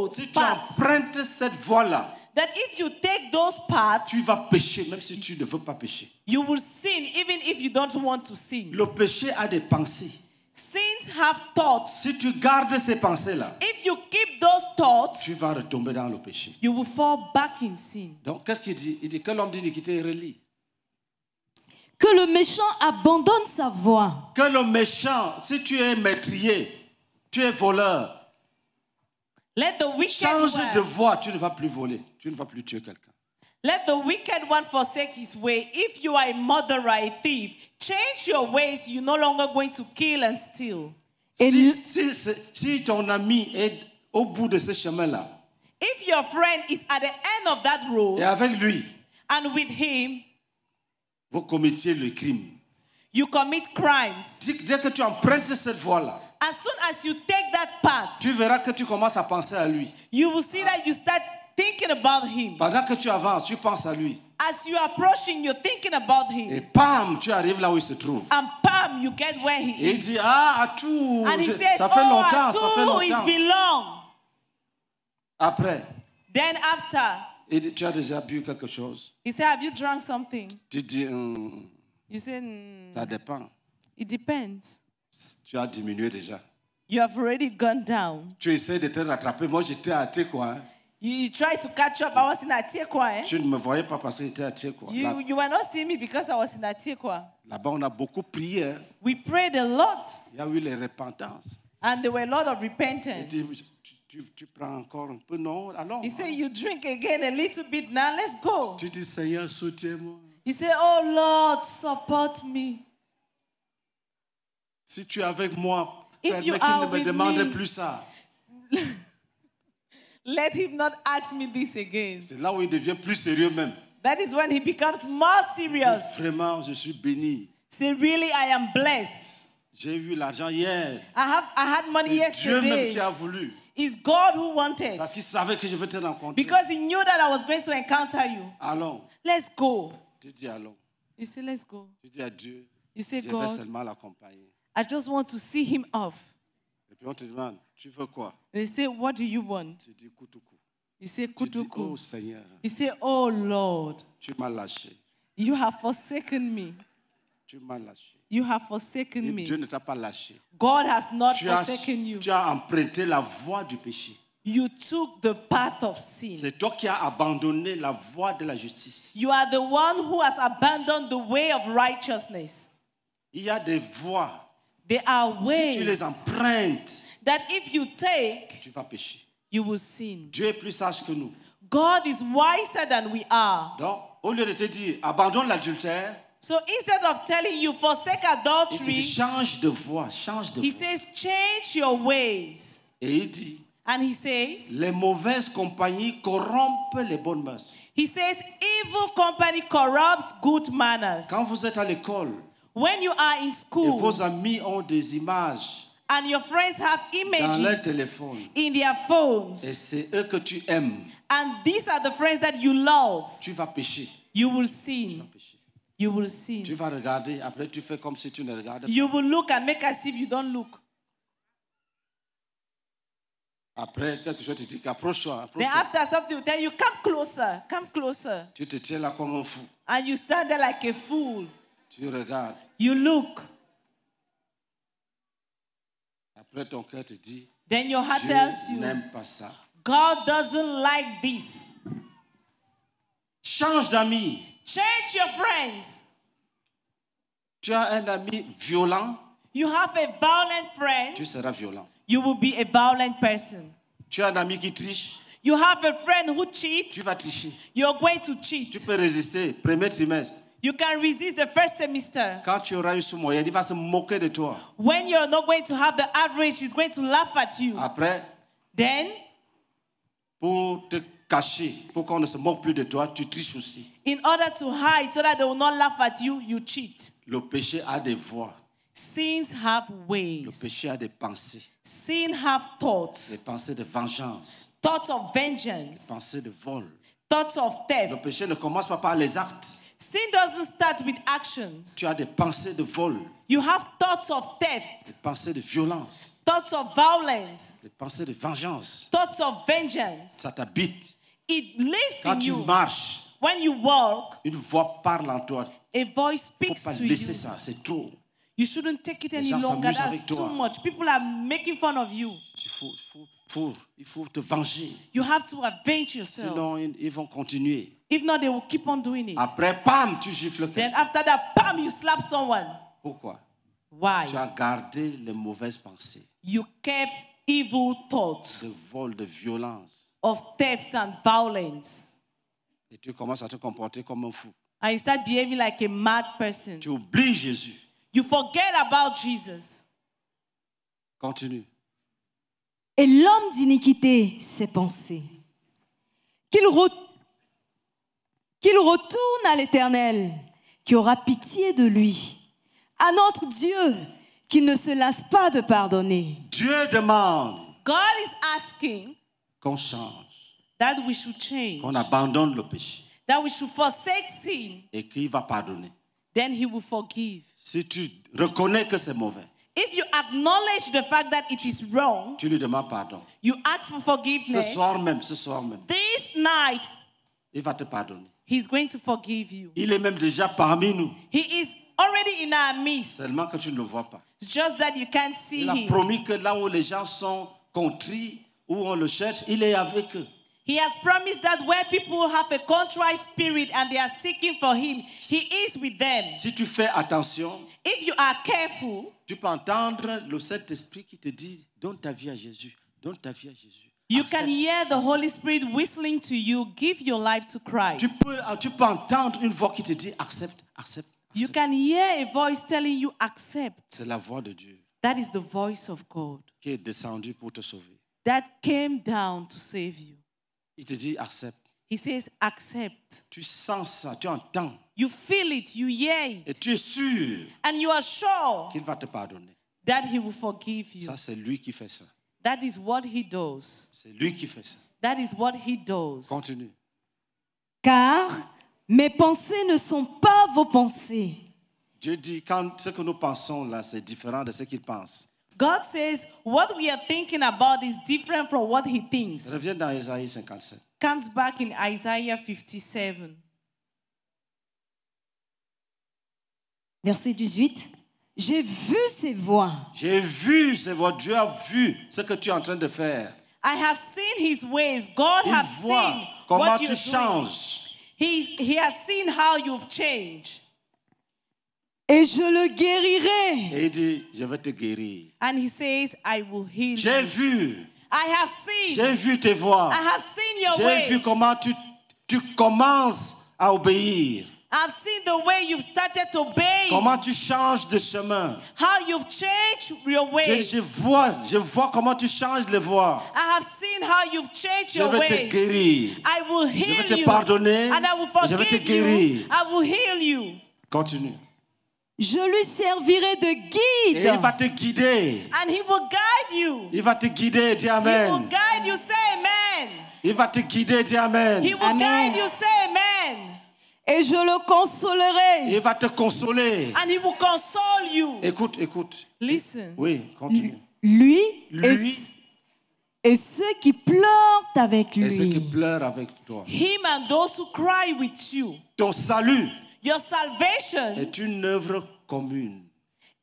si tu empruntes cette voie-là, that if you take those paths, tu vas pécher même si tu ne veux pas pécher. You will sin even if you don't want to sin. Le péché a des pensées. Sins have thoughts. Si tu gardes ces pensées-là, if you keep those thoughts, tu vas retomber dans le péché. You will fall back in sin. Donc qu'est-ce qu'il dit Il dit que l'homme d'iniquité relie. Que le méchant abandonne sa voie. Que le méchant, si tu es meurtrier, tu es voleur. Let the wicked Change de voie, tu ne vas plus voler, tu ne vas plus tuer quelqu'un. Let the wicked one forsake his way. If you are a murderer, a thief, change your ways. You're no longer going to kill and steal. Si, si, si ton ami est au bout de ce chemin-là, if your friend is at the end of that road, et avec lui, and with him, vous commettez le crime. You commit crimes. Dès que tu empruntes cette voie-là, As soon as you take that path, tu verras que tu commences à penser à lui. You will see that you start thinking about him. Pendant que tu avances, tu penses à lui. As you're approaching, you're thinking about him. Et pam, tu arrives là où il se trouve. And pam, you get where he Et is. dit ah Atou, And je, he says, ça fait oh, longtemps, Atou, ça fait longtemps. It's been long. Après. Then after. dit, tu as déjà bu quelque chose. He said, have you drunk something? Tu dis. Mm, you say. Mm, ça dépend. It depends. Tu as diminué déjà. You have already gone down. Tu essayes de te rattraper. Moi, j'étais à Tekwa. Hein. You tried to catch up. I was in Atiekwa. Eh? Tu ne me voyais pas parce que j'étais à Tekwa. You, you were not seeing me because I was in Atiekwa. Là-bas, on a beaucoup prié. Hein. We prayed a lot. Il y a eu les repentances. And there were a lot of repentance. dit, tu, tu, tu prends encore un peu, non? alors. He said, you drink again a little bit. Now let's go. Tu dis, Seigneur, soutiens-moi. He said, oh Lord, support me. Si tu es avec moi, If you ne me demande me, plus ça. Let him not ask me this again. C'est là où il devient plus sérieux même. That is when he becomes more serious. Vraiment, je suis béni. Say, really, I am blessed. J'ai vu l'argent hier. I, have, I had money yesterday. Dieu même qui a voulu. It's God who wanted. Parce qu'il savait que je vais te rencontrer. Because he knew that I was going to encounter you. Allons. Let's go. Tu dis allons. You say let's go. Tu dis à Dieu. You say je God. Je vais seulement l'accompagner. I just want to see him off. Et puis on te demande, tu veux quoi? They say, what do you want? Tu dis kutuku. You say kutuku. Tu dis, oh Seigneur. You say, oh Lord. Tu m'as lâché. You have forsaken me. Tu m'as lâché. You have forsaken Et me. Dieu ne t'a pas lâché. God has not tu forsaken as, you. Tu as emprunté la voie du péché. You took the path of sin. C'est toi qui as abandonné la voie de la justice. You are the one who has abandoned the way of righteousness. Il y a des voies There are ways si tu les empruntes, that if you take, tu vas pécher. You will sin. Dieu est plus sage que nous. God is wiser than we are. Donc, au lieu de te dire abandonne l'adultère, so instead of telling you forsake adultery, il dit, change de voie, change de he says change your ways. Et il dit And he says, les mauvaises compagnies corrompent les bonnes mœurs. He says, evil company corrupts good manners. Quand vous êtes à l'école, When you are in school, vos amis ont des images and your friends have images in their phones, et eux que tu aimes, and these are the friends that you love, tu vas pécher. You will sin. You will sin. Tu vas regarder, après tu fais comme si tu ne regardes pas. You will look and make as if you don't look. Après, quelque chose te dit qu'approche-toi. Then after something will tell you, come closer, come closer. Tu te tiens là comme un fou. And you stand there like a fool. Tu regardes. You look. Après ton cœur te dit. Then your heart tells you. n'aime pas ça. God doesn't like this. Change d'amis. Change your friends. Tu as un ami violent. You have a violent friend. Tu seras violent. You will be a violent person. Tu as un ami qui triche. You have a friend who cheats. Tu vas tricher. You're going to cheat. Tu peux résister. Premier trimestre. You can resist the first semester. Quand tu auras eu ce moyen, il va se moquer de toi. When you're not going to have the average, he's going to laugh at you. Après, then, pour te cacher, pour qu'on ne se moque plus de toi, tu triches aussi. In order to hide, so that they will not laugh at you, you cheat. Le péché a des voix. Sins have ways. Le péché a des pensées. Sin have thoughts. Les pensées de vengeance. Thoughts of vengeance. Les pensées de vol. Thoughts of theft. Le péché ne commence pas par les actes. Sin doesn't start with actions. Tu as des pensées de vol. You have thoughts of theft. Des pensées de violence. Thoughts of violence. Des pensées de vengeance. Thoughts of vengeance. Ça t'habite. It lives Quand in you. Quand tu marches. When you walk. Une voix parle en toi. A voice speaks Faut pas to laisser you. ça, c'est trop. You shouldn't take it any longer. That's too much. People are making fun of you. faut, il faut, il faut, il faut te venger. You have to avenge yourself. Sinon, ils vont continuer. If not, they will keep on doing it. Après, pam, tu gifles Then after that, pam, you slap someone. Pourquoi? Why? Tu as gardé les mauvaises pensées. You kept evil thoughts. De vol, de violence. Of thefts and violence. Et tu commences à te comporter comme un fou. And you start behaving like a mad person. Tu oublies Jésus. You forget about Jesus. Continue. Et l'homme d'iniquité s'est pensé qu'il retourne qu'il retourne à l'Éternel, qui aura pitié de lui, à notre Dieu, qui ne se lasse pas de pardonner. Dieu demande. Qu'on change. That we should change. Qu'on abandonne le péché. That we should forsake sin. Et qu'il va pardonner. Then he will forgive. Si tu reconnais que c'est mauvais. If you acknowledge the fact that it is wrong, tu lui demandes pardon. You ask for forgiveness. Ce soir même, ce soir même. This night, il va te pardonner. He's going to forgive you. Il est même déjà parmi nous. He is already in our midst. Seulement que tu ne le vois pas. It's just that you can't see him. Il a promis que là où les gens sont contrits, où on le cherche, il est avec eux. He has promised that where people have a contrite spirit and they are seeking for him, he is with them. Si tu fais attention, if you are careful, tu peux entendre le Saint-Esprit qui te dit donne ta vie à Jésus, donne ta vie à Jésus. You can hear the Holy Spirit whistling to you, give your life to Christ. Tu peux, euh, tu peux entendre une voix qui te dit You can hear a voice telling you accept. C'est la voix de Dieu. That is the voice of God. Qui est pour te sauver. That came down to save you. Il te dit He says accept. Tu sens ça, tu entends. You feel it, you hear it. Et tu es sûr. And you are sure. Qu'il va te pardonner. That he will forgive you. Ça c'est lui qui fait ça. That is what he does. C'est lui qui fait ça. That is what he does. Continue. Car mes pensées ne sont pas vos pensées. Dieu dit quand ce que nous pensons là, c'est différent de ce qu'il pense. God says what we are thinking about is different from what he thinks. Reviens dans Isaïe 57. Comes back in Isaiah 57. Verset 18. J'ai vu ses voies. J'ai vu ses voies. Dieu a vu ce que tu es en train de faire. I have seen his ways. God Il has voit seen comment what tu you're changes. Doing. He, he has seen how you've changed. Et je le guérirai. Et il dit, je vais te guérir. And he says, I will heal J'ai vu. I have seen. J'ai vu tes voies. I have seen your J'ai ways. vu comment tu, tu commences à obéir. I've seen the way you've started to Comment tu changes de chemin. How you've changed your ways. Je, je, vois, je vois comment tu changes les voies. I have seen how you've changed your ways. Je vais te guérir. I will heal je vais te pardonner. And I will forgive je vais te guérir. You. I will heal you. Continue. Je lui servirai de guide. Et il va te guider. And he will guide you. Il va te guider. Dis amen. He will guide you. Say amen. Il va te guider. Dis amen. He will amen. guide you. Say amen. Et je le consolerai. Il va te consoler. And he will console you. Écoute, écoute. Listen. Oui, continue. Lui, et, ceux qui pleurent avec lui. Et ceux qui pleurent avec toi. Him and those who cry with you. Ton salut. Your salvation. Est une œuvre commune.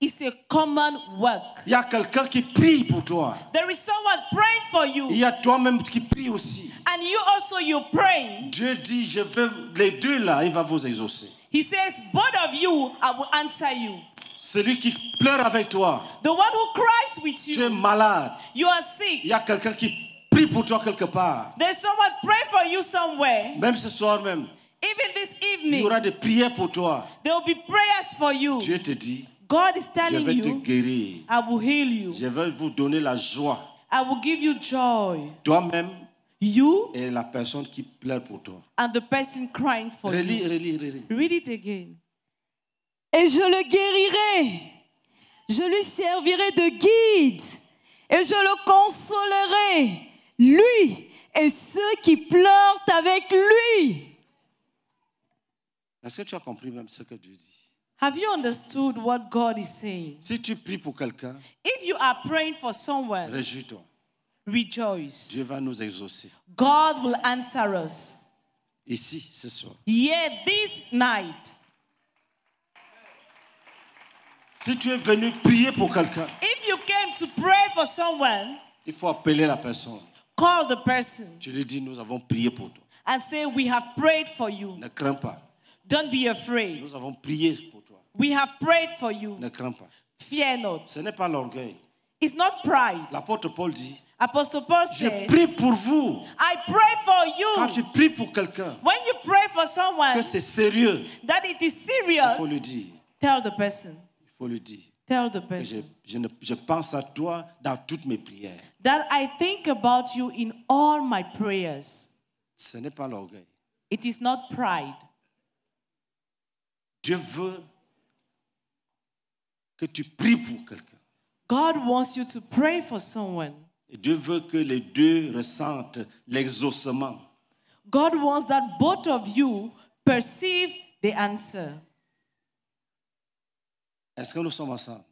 It's a common work. Il y a quelqu'un qui prie pour toi. There is someone praying for you. Il y a toi-même qui prie aussi. And you also you pray. Dieu dit je veux les deux là, il va vous exaucer. He says both of you I will answer you. Celui qui pleure avec toi. The one who cries with you. Tu es malade. You are sick. Il y a quelqu'un qui prie pour toi quelque part. There's someone praying for you somewhere. Même ce soir même. Even this evening. Il y aura des prières pour toi. There will be prayers for you. Dieu te dit God is telling je vais te guérir. Je vais vous donner la joie. Toi-même. et la personne qui pleure pour toi. And the person relis, Read it again. Et je le guérirai. Je lui servirai de guide. Et je le consolerai. Lui et ceux qui pleurent avec lui. Est-ce que tu as compris même ce que Dieu dit? Have you understood what God is saying? Si tu pries pour quelqu'un, if you are praying for someone, réjouis-toi. Rejoice. Dieu va nous exaucer. God will answer us. Ici, ce soir. Yeah, this night. Si tu es venu prier pour quelqu'un, if you came to pray for someone, il faut appeler la personne. Call the person. Tu lui dis, nous avons prié pour toi. And say, we have prayed for you. Ne crains pas. Don't be afraid. Nous avons prié pour we have prayed for you. Ne crains pas. Fear not. Ce n'est pas l'orgueil. It's not pride. L'apôtre Paul dit. Apostle Paul said, Je prie pour vous. I pray for you. Quand tu pries pour quelqu'un. When you pray for someone. Que c'est sérieux. That it is serious. Il faut le dire. Tell the person. Il faut le dire. Tell the person. Je, je, je pense à toi dans toutes mes prières. That I think about you in all my prayers. Ce n'est pas l'orgueil. It is not pride. Dieu veut que tu pries pour quelqu'un. God wants you to pray for someone. Et Dieu veut que les deux ressentent l'exaucement. God wants that both of you perceive the answer. Est-ce que nous sommes ensemble?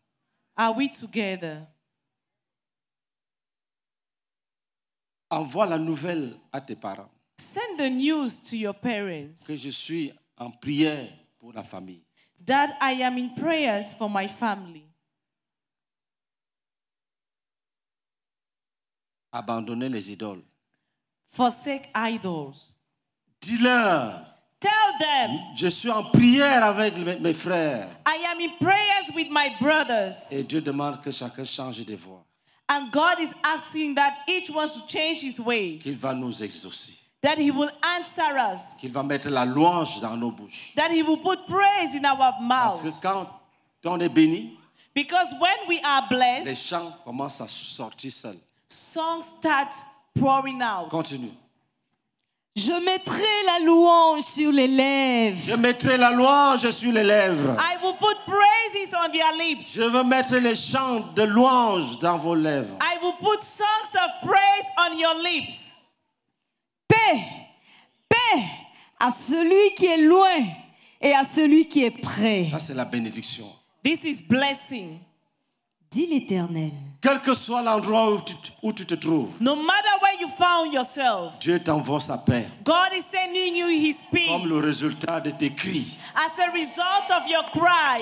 Are we together? Envoie la nouvelle à tes parents. Send the news to your parents. Que je suis en prière pour la famille that I am in prayers for my family. Abandonner les idoles. Forsake idols. Dis-leur. Tell them. Je suis en prière avec mes frères. I am in prayers with my brothers. Et Dieu demande que chacun change de voie. And God is asking that each one to change his ways. Il va nous exaucer. That he will answer us. Qu'il va mettre la louange dans nos bouches. That he will put praise in our mouth. Parce que quand on est béni, Because when we are blessed, les chants commencent à sortir seuls. Songs start pouring out. Continue. Je mettrai la louange sur les lèvres. Je mettrai la louange sur les lèvres. I will put praises on your lips. Je veux mettre les chants de louange dans vos lèvres. I will put songs of praise on your lips. Paix, paix à celui qui est loin et à celui qui est prêt. Ça, c'est la bénédiction. This is blessing. Dit l'Éternel. Quel que soit l'endroit où, tu, te trouves. No matter where you found yourself. Dieu t'envoie sa paix. God is sending you his peace. Comme le résultat de tes cris. As a result of your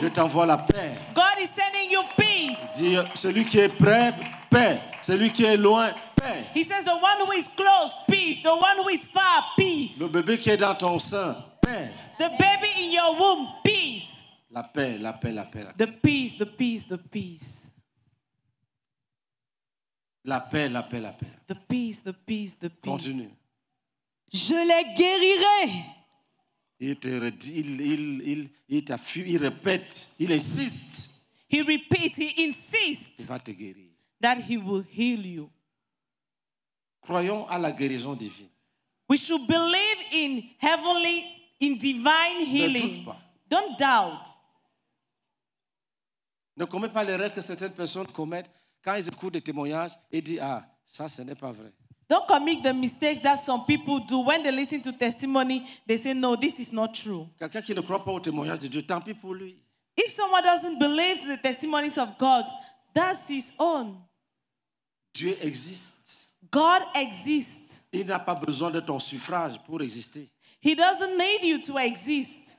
Dieu t'envoie la paix. God is sending you peace. celui qui est prêt, paix. Celui qui est loin, paix. He says the one who is close, peace. The one who is far, peace. Le bébé qui est dans ton sein, paix. The baby in your womb, peace. La paix, la paix, la paix. La paix. The peace, the peace, the peace. La paix, la paix, la paix. The peace, the peace, the peace. Continue. Je les guérirai. Il, te redit, il, il, il, il, il répète, il insiste. He repeats, he insists. Il va te guérir. That he will heal you. Croyons à la guérison divine. We should believe in heavenly, in divine healing. Don't doubt. Ne commets pas l'erreur que certaines personnes commettent quand ils écoutent des témoignages et disent Ah, ça, ce n'est pas vrai. Don't commit the mistakes that some people do when they listen to testimony. They say, No, this is not true. Quelqu'un qui ne croit pas aux témoignage de Dieu, tant pis pour lui. If someone doesn't believe the testimonies of God, that's his own. Dieu existe. God exists. Il n'a pas besoin de ton suffrage pour exister. He doesn't need you to exist.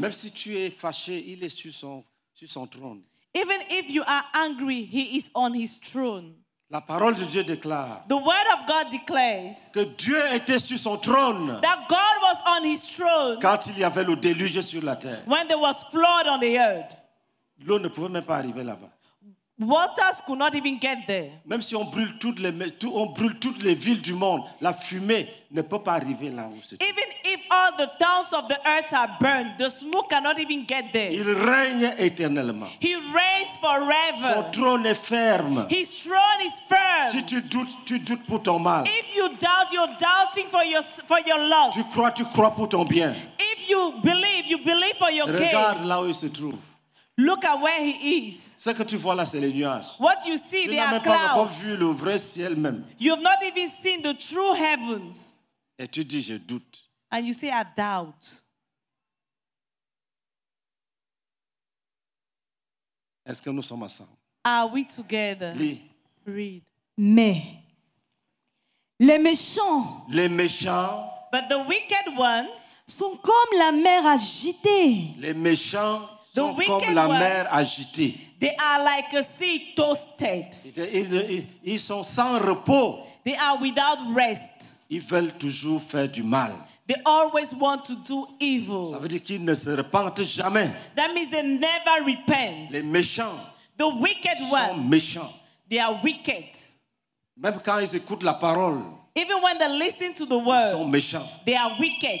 Même si tu es fâché, il est sur son, sur son trône. Even if you are angry, he is on his throne. La parole de Dieu déclare The word of God declares que Dieu était sur son trône that God was on his throne quand il y avait le déluge sur la terre. When there was flood on the earth. L'eau ne pouvait même pas arriver là-bas. Waters could not even get there. Même si on brûle toutes les tout, on brûle toutes les villes du monde, la fumée ne peut pas arriver là où c'est. Even if all the towns of the earth are burned, the smoke cannot even get there. Il règne éternellement. He reigns forever. Son trône est ferme. His throne is firm. Si tu doutes, tu doutes pour ton mal. If you doubt, you're doubting for your for your loss. Tu crois, tu crois pour ton bien. If you believe, you believe for your Regarde gain. Regarde là où il se trouve. Look at where he is. Ce que tu vois là, c'est les nuages. What you see, tu n'as même pas encore vu le vrai ciel même. You have not even seen the true heavens. Et tu dis, je doute. And you say, I doubt. Est-ce que nous sommes ensemble? Are we together? Lis. Read. Mais les méchants. Les méchants. But the wicked one. Sont comme la mer agitée. Les méchants sont comme la mer agitée. They are like a sea toasted. Ils, ils, sont sans repos. They are without rest. Ils veulent toujours faire du mal. They always want to do evil. Ça veut dire qu'ils ne se repentent jamais. That means they never repent. Les méchants The wicked sont méchants. They are wicked. Même quand ils écoutent la parole, Even when they listen to the word, ils sont méchants. They are wicked.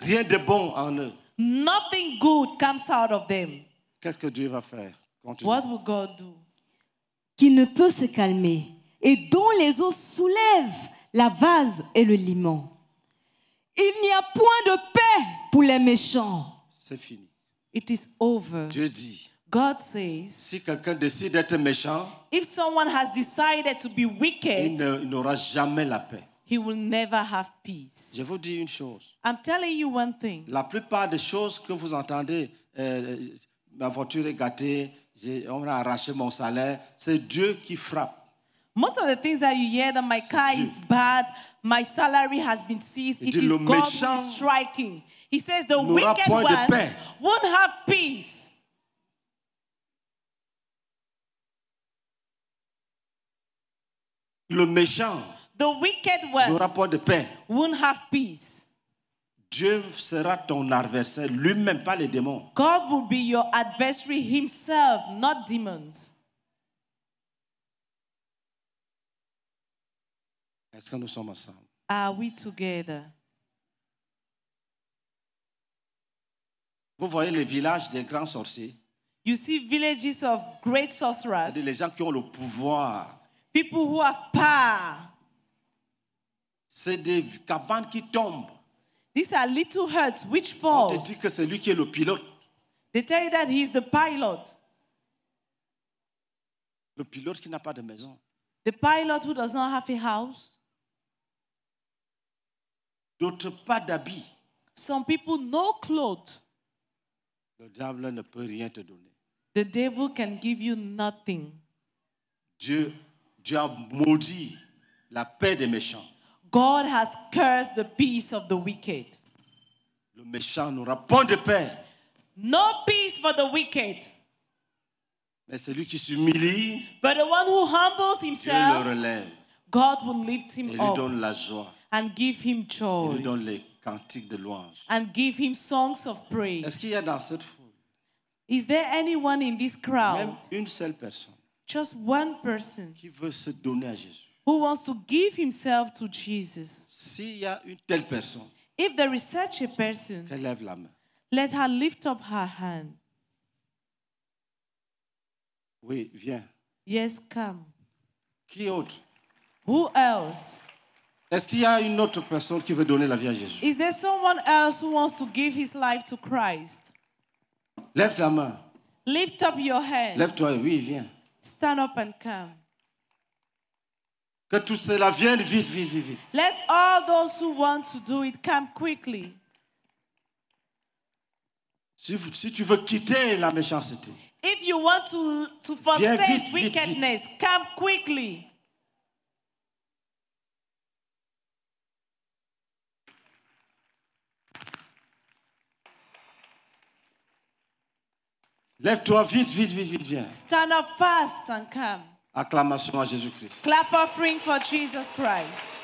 Rien de bon en eux. Nothing good comes out of them. Qu'est-ce que Dieu va faire What will God do? Qui ne peut se calmer et dont les eaux soulèvent la vase et le limon. Il n'y a point de paix pour les méchants. C'est fini. It is over. Dieu dit. God says, si quelqu'un décide d'être méchant, if someone has decided to be wicked, il n'aura jamais la paix he will never have peace. Je vous dis une chose. I'm telling you one thing. La plupart des choses que vous entendez, euh, euh ma voiture est gâtée, on a arraché mon salaire, c'est Dieu qui frappe. Most of the things that you hear that my car is bad, my salary has been seized, it, it is God who is striking. He says the wicked one won't have peace. Le méchant The wicked one le rapport de paix. won't have peace. Dieu sera ton adversaire, lui-même, pas les démons. God will be your adversary himself, not demons. Est-ce que nous sommes ensemble? Are we together? Vous voyez les villages des grands sorciers. You see villages of great sorcerers. Les gens qui ont le pouvoir. People who have power. C'est des cabanes qui tombent. These are little huts which falls. On te dit que c'est lui qui est le pilote. They tell you that he is the pilot. Le pilote qui n'a pas de maison. The pilot who does not have a house. D'autres pas d'habits. Some people no clothes. Le diable ne peut rien te donner. The devil can give you nothing. Dieu, Dieu a maudit la paix des méchants. God has cursed the peace of the wicked. Le méchant n'aura point de paix. No peace for the wicked. Mais celui qui s'humilie, but the one who humbles himself, le relève. God will lift him Et lui up donne la joie. and give him joy. Et lui donne les cantiques de louange. And give him songs of praise. Est-ce qu'il y a dans cette foule Is there anyone in this crowd, même une seule personne, just one person, qui veut se donner à Jésus? who wants to give himself to Jesus. S'il y a une telle personne, if there is such a person, lève la main. let her lift up her hand. Oui, viens. Yes, come. Qui autre? Who else? Est-ce qu'il y a une autre personne qui veut donner la vie à Jésus? Is there someone else who wants to give his life to Christ? Lève ta main. Lift up your hand. Lève-toi, oui, viens. Stand up and come. Que tout cela vienne vite, vite, vite, vite. Let all those who want to do it come quickly. Si, si tu veux quitter la méchanceté, If you want to, to forsake wickedness, come quickly. Lève-toi vite, vite, vite, vite, viens. Stand up fast and come. Aclamação a Jesus Cristo. Clap offering for Jesus Christ.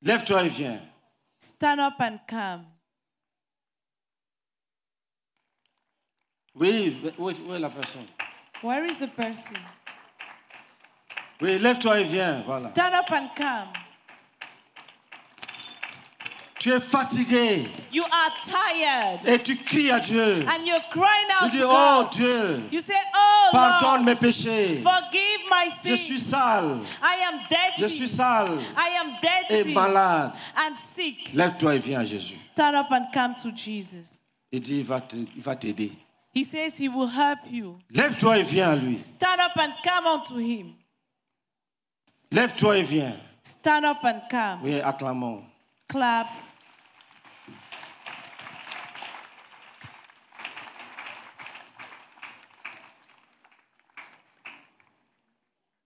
Lève-toi et viens. Stand up and come. Oui, où où est la personne? Where is the person? Oui, lève-toi et viens, voilà. Stand up and come. Tu es fatigué. You are tired. Et tu cries à Dieu. And you're crying out tu dis, to oh Dieu, you say, oh, pardonne Lord, mes péchés. Forgive my sins. Je suis sale. I am dirty. Je suis sale. I am dirty. Et malade. And sick. Lève-toi et viens à Jésus. Stand up and come to Jesus. Il dit, il va t'aider. He says he will help you. Lève-toi et viens à lui. Stand up and come unto him. Lève-toi et viens. Stand up and come. Oui, acclamons. Clap.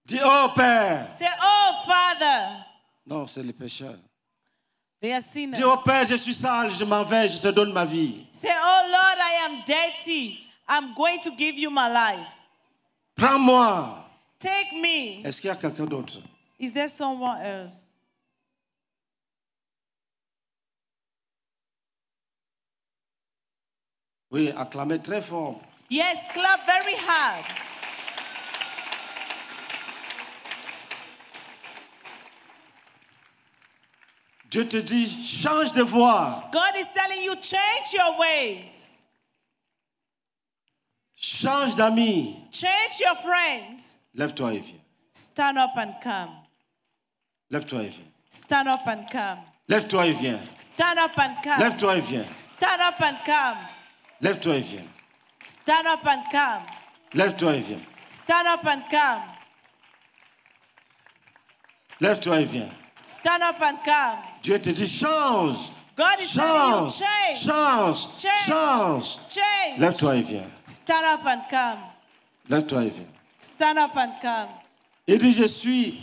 Dis oh Père. Say oh Father. Non, c'est les pécheurs. They are sinners. Dis oh Père, je suis sale, je m'en vais, je te donne ma vie. Say oh Lord, I am dirty. I'm going to give you my life. Prends-moi. Take me. Est-ce qu'il y a quelqu'un d'autre? Is there someone else? Oui, acclamez très fort. Yes, clap very hard. Dieu te dit, change de voie. God is telling you, change your ways. Change d'amis. Change your friends. Lève-toi et viens. Stand up and come. Lève-toi et viens. Stand up and come. Lève-toi et viens. Stand up and come. Lève-toi et viens. Stand up and come. Lève-toi et viens. Stand up and come. Lève-toi et viens. Stand up and come. Lève-toi et viens. Stand up and come. Dieu te dit change. God is change, you, change, change, change, change. change. Lève-toi et viens. Stand up and come. Lève-toi et viens. Stand up and come. Il dit, je suis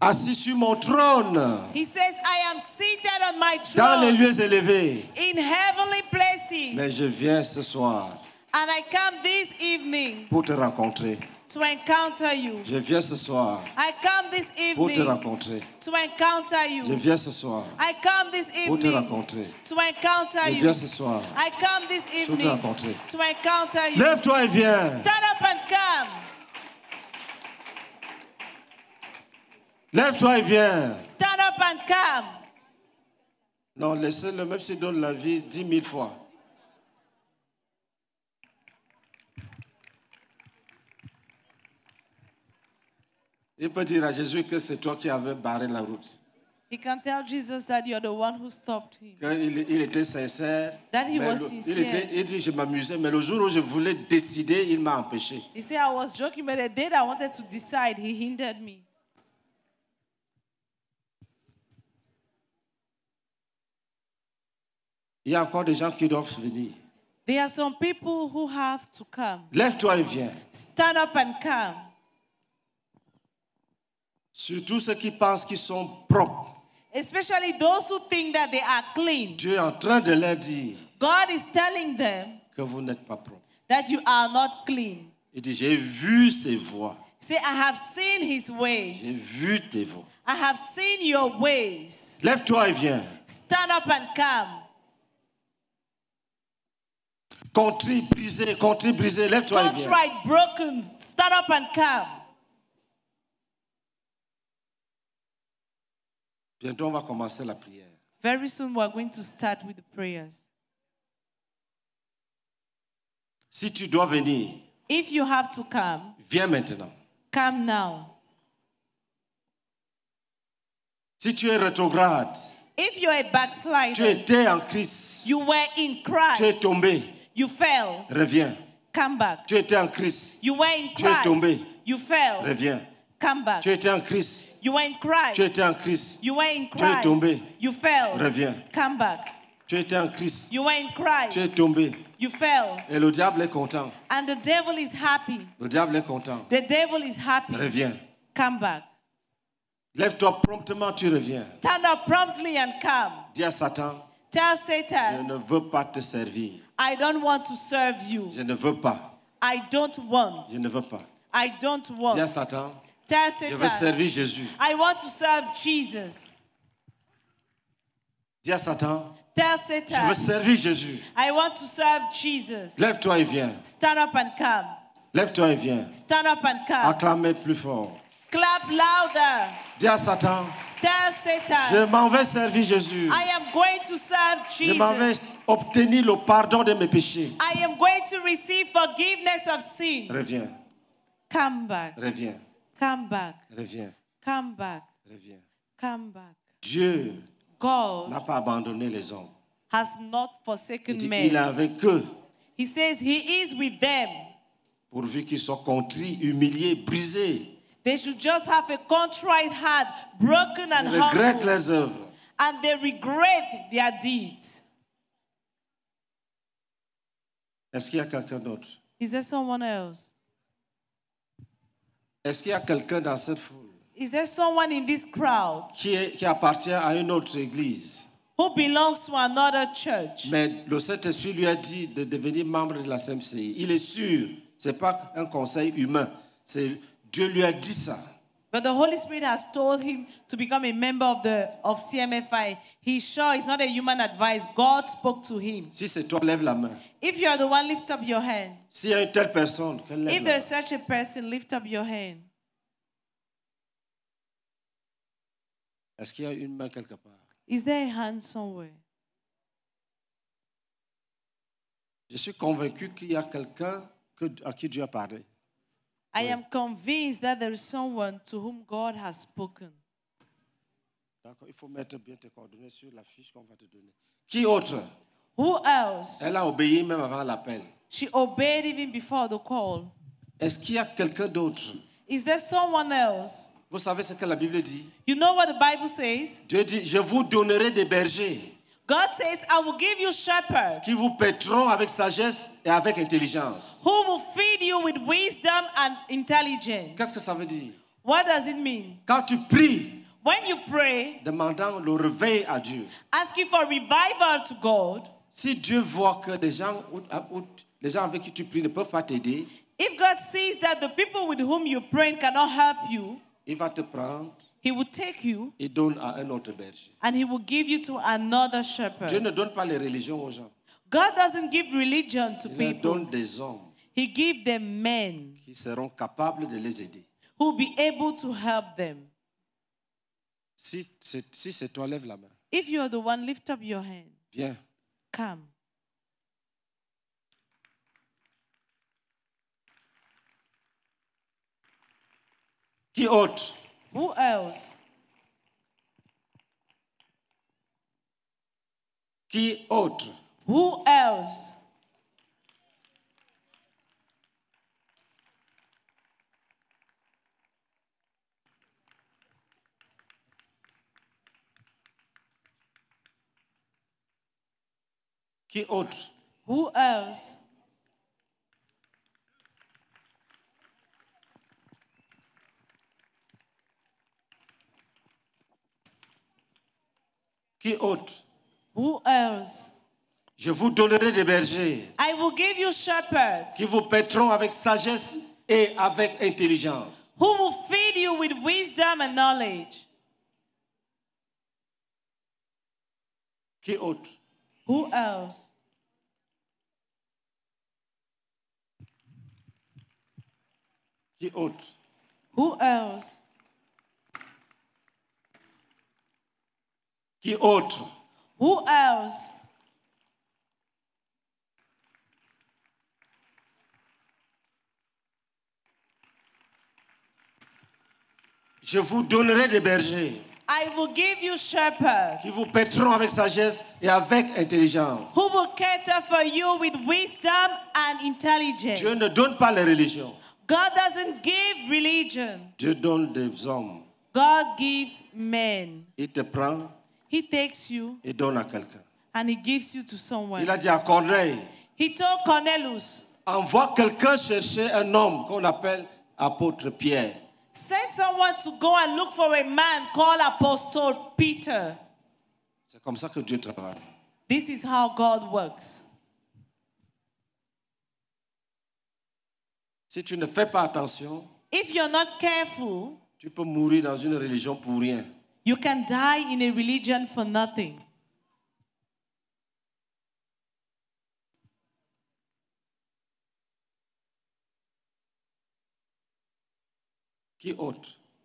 assis sur mon trône. He says, I am seated on my throne. Dans les lieux élevés. In heavenly places. Mais je viens ce soir. And I come this evening. Pour te rencontrer. To encounter you. Je viens ce soir I come this evening pour te rencontrer. To encounter you. Je viens ce soir I come this evening pour te rencontrer. To encounter you. Je viens ce soir I come this evening pour te rencontrer. To encounter you. Lève-toi et viens. Stand up and come. Lève-toi et viens. Stand up and come. Non, laissez-le, même s'il donne la vie dix mille fois. Il peut dire à Jésus que c'est toi qui avais barré la route. He can tell Jesus that you're the one who stopped him. Il, il, était sincère. That he was sincere. Il, était, il dit, je m'amusais, mais le jour où je voulais décider, il m'a empêché. He said, I was joking, but the day that I wanted to decide, he hindered me. Il y a encore des gens qui doivent venir. There are some people who have to come. Lève-toi et viens. Stand up and come. Surtout ceux qui pensent qu'ils sont propres. Especially those who think that they are clean. Dieu est en train de leur dire God is telling them que vous n'êtes pas propre. That you are not clean. Il dit j'ai vu ses voies. Say I have seen his ways. J'ai vu tes voies. I have seen your ways. Lève-toi et viens. Stand up and come. Contrit, brisé, contrit, brisé, lève-toi et viens. Contrite, broken, stand up and come. Bientôt, on va commencer la prière. Very soon, we are going to start with the prayers. Si tu dois venir, if you have to come, viens maintenant. Come now. Si tu es rétrograde, if you are a backslider, tu étais en Christ, you were in Christ, tu es tombé, you fell, reviens. Come back. Tu étais en Christ, you were in Christ, tu es tombé, you fell, reviens. come back. Tu étais en You were in Christ. Tu étais en You were in Christ. Tu es tombé. You fell. Reviens. Come back. Tu étais en You were in Christ. Tu es tombé. You fell. Et le diable est content. And the devil is happy. Le diable est content. The devil is happy. Reviens. Come back. Lève-toi promptement, tu reviens. Stand up promptly and come. Dis à Satan. Tell Satan. Je ne veux pas te servir. I don't want to serve you. Je ne veux pas. I don't want. Je ne veux pas. I don't want. Dis à Satan. Tell Satan, je veux servir Jésus. I want to serve Jesus. Dis à Satan, Tell Satan, je veux servir Jésus. I want to serve Jesus. Lève-toi et viens. Stand up and come. Lève-toi et viens. Stand up and come. Acclamez plus fort. Clap louder. Dis à Satan, Tell Satan, je m'en vais servir Jésus. I am going to serve Jesus. Je m'en vais obtenir le pardon de mes péchés. I am going to receive forgiveness of sin. Reviens. Come back. Reviens. Come back. Reviens. Come back. Reviens. Come back. Dieu n'a pas abandonné les hommes. Has not forsaken il dit, men. Il est avec eux. He says he is with them. Pourvu qu'ils soient contrits, humiliés, brisés. They should just have a contrite heart, broken and Ils regrettent les œuvres. And they regret their deeds. Est-ce qu'il y a quelqu'un d'autre? Is there someone else? Est-ce qu'il y a quelqu'un dans cette foule qui, appartient à une autre église Mais le Saint-Esprit lui a dit de devenir membre de la CMCI. Il est sûr, ce n'est pas un conseil humain. Dieu lui a dit ça. But the Holy Spirit has told him to become a member of the of CMFI. He's sure it's not a human advice. God spoke to him. Si c'est toi, lève la main. If you are the one, lift up your hand. Si y a une telle personne, lève If there's such a person, lift up your hand. Est-ce qu'il y a une main quelque part? Is there a hand somewhere? Je suis convaincu qu'il y a quelqu'un à qui Dieu a parlé. I am convinced that there is someone to whom God has spoken. il faut mettre bien tes coordonnées sur la fiche qu'on va te donner. Qui autre? Who else? Elle a obéi même avant l'appel. She obeyed even before the call. Est-ce qu'il y a quelqu'un d'autre? Is there someone else? Vous savez ce que la Bible dit? You know what the Bible says? Dieu dit, je vous donnerai des bergers. God says, I will give you shepherds. Qui vous paîtront avec sagesse et avec intelligence. Who will feed you with wisdom and intelligence. Qu'est-ce que ça veut dire? What does it mean? Quand tu pries, when you pray, demandant le réveil à Dieu, asking for revival to God, si Dieu voit que les gens, les gens avec qui tu pries ne peuvent pas t'aider, if God sees that the people with whom you pray cannot help you, il va te prendre he will take you et donne à un uh, autre berger. and he will give you to another shepherd. Dieu ne donne pas les religions aux gens. God doesn't give religion to Il people. donne des hommes He gives them men qui seront capables de les aider. who will be able to help them. Si si toi, lève la main. If you are the one, lift up your hand. Viens. Come. Qui ôte who else? Qui autre? Who else? Qui autre? Who else? Qui autre? Who else? Je vous donnerai des bergers. I will give you shepherds. Qui vous paîtront avec sagesse et avec intelligence. Who will feed you with wisdom and knowledge. Qui autre? Who else? Qui autre? Who else? Qui autre? Who else? Je vous donnerai des bergers. I will give you shepherds. Qui vous pèteront avec sagesse et avec intelligence. Who will cater for you with wisdom and intelligence. Dieu ne donne pas les religions. God doesn't give religion. Dieu donne des hommes. God gives men. Il te prend He takes you. Il donne à quelqu'un. And he gives you to someone. Il a dit à Corneille. He told Cornelius. Envoie quelqu'un chercher un homme qu'on appelle apôtre Pierre. Send someone to go and look for a man called Apostle Peter. C'est comme ça que Dieu travaille. This is how God works. Si tu ne fais pas attention, If you're not careful, tu peux mourir dans une religion pour rien. You can die in a religion for nothing.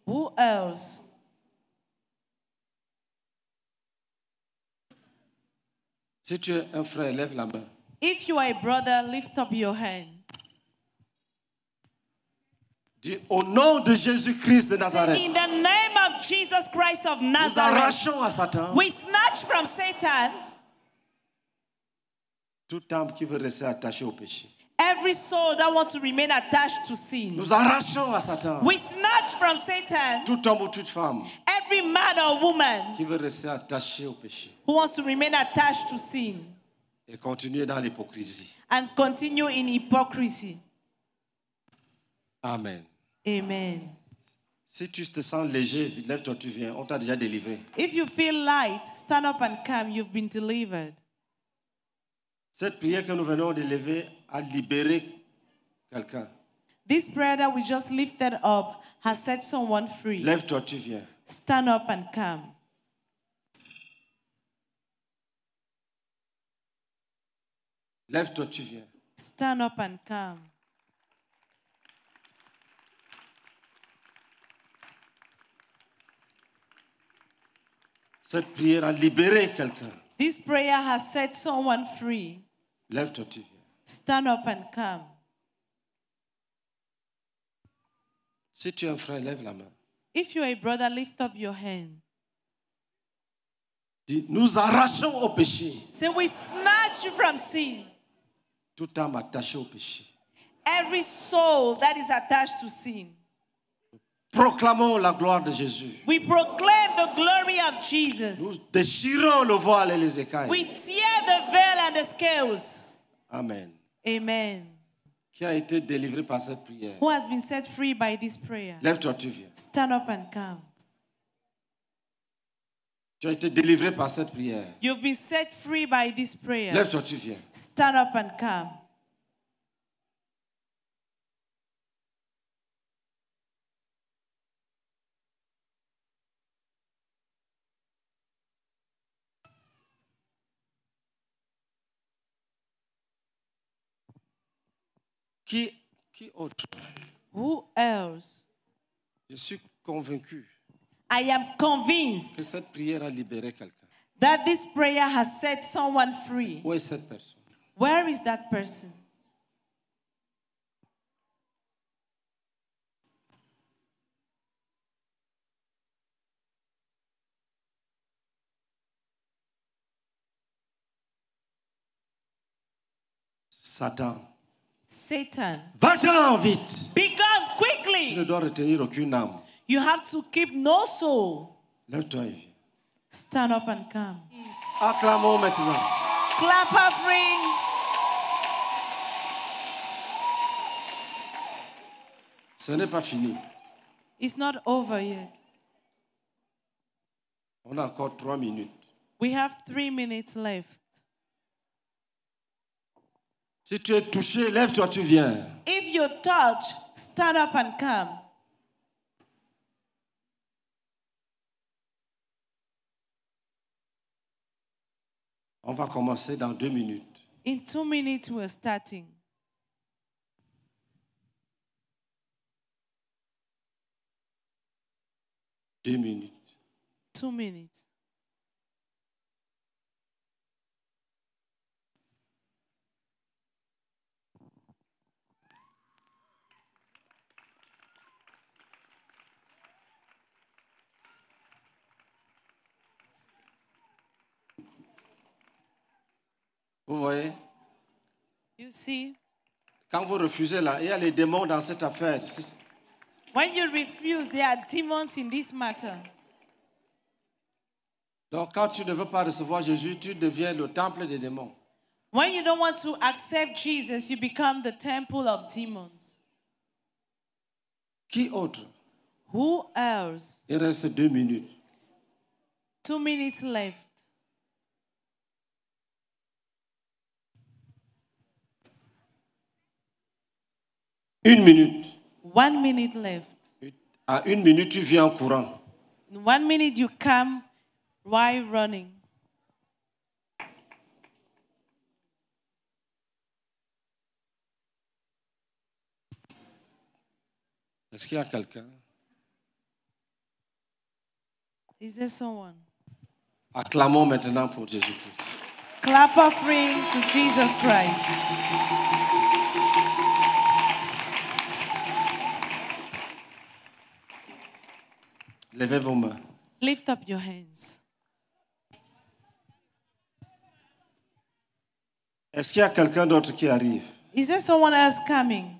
Who else? Si tu es un frère, lève la main. If you are a brother, lift up your hand. Dis au oh, nom de Jésus-Christ de Nazareth. In the name Jesus Christ of Nazareth, we snatch from Satan qui veut rester au péché. Every soul that wants to remain attached to sin. Nous arrachons à Satan. We snatch from Satan. Tout homme ou toute femme. Every man or woman. Qui veut rester attaché au péché. Who wants to remain attached to sin. Et continuer dans l'hypocrisie. And continue in hypocrisy. Amen. Amen. Si tu te sens léger, lève-toi, tu viens. On t'a déjà délivré. If you feel light, stand up and come. You've been delivered. Cette prière que nous venons de lever a libéré quelqu'un. This prayer that we just lifted up has set someone free. Lève-toi, tu viens. Stand up and come. Lève-toi, tu viens. Stand up and come. Cette prière a libéré quelqu'un. This prayer has set someone free. Lève-toi, Stand up and come. Si tu es un frère, lève la main. If you are a brother, lift up your hand. Dis, nous arrachons au péché. we snatch you from sin. Tout âme attachée au péché. Every soul that is attached to sin. Proclamons la gloire de Jésus. We proclaim the glory of Jesus. Nous déchirons le voile et les écailles. We tear the veil and the scales. Amen. Amen. Qui a été délivré par cette prière? Who has been set free by this prayer? Lève-toi, tu viens. Stand up and come. Tu as été délivré par cette prière. You've been set free by this prayer. Lève-toi, tu viens. Stand up and come. Qui, qui autre? Who else? Je suis convaincu. I am convinced. Que cette prière a libéré quelqu'un. That this prayer has set someone free. Où est cette personne? Where is that person? Satan Satan. Va-t'en vite. Be gone quickly. Tu ne dois retenir aucune âme. You have to keep no soul. Lève-toi Stand up and come. Yes. Acclamons maintenant. Clap offering. Ce n'est pas fini. It's not over yet. On a encore trois minutes. We have three minutes left. Si tu es touché, lève-toi, tu viens. If you're touched, stand up and come. On va commencer dans deux minutes. In two minutes, we're starting. Deux minutes. Two minutes. Vous voyez You see Quand vous refusez là, il y a les démons dans cette affaire. When you refuse, there are demons in this matter. Donc quand tu ne veux pas recevoir Jésus, tu deviens le temple des démons. When you don't want to accept Jesus, you become the temple of demons. Qui autre? Who else? Il reste deux minutes. Two minutes left. Une minute. One minute left. À une minute, tu viens en courant. In one minute, you come while running. Est-ce qu'il y a quelqu'un? Is there someone? Acclamons maintenant pour Jésus-Christ. Clap offering to Jesus Christ. Levez vos mains. Lift up your hands. Est-ce qu'il y a quelqu'un d'autre qui arrive? Is there someone else coming?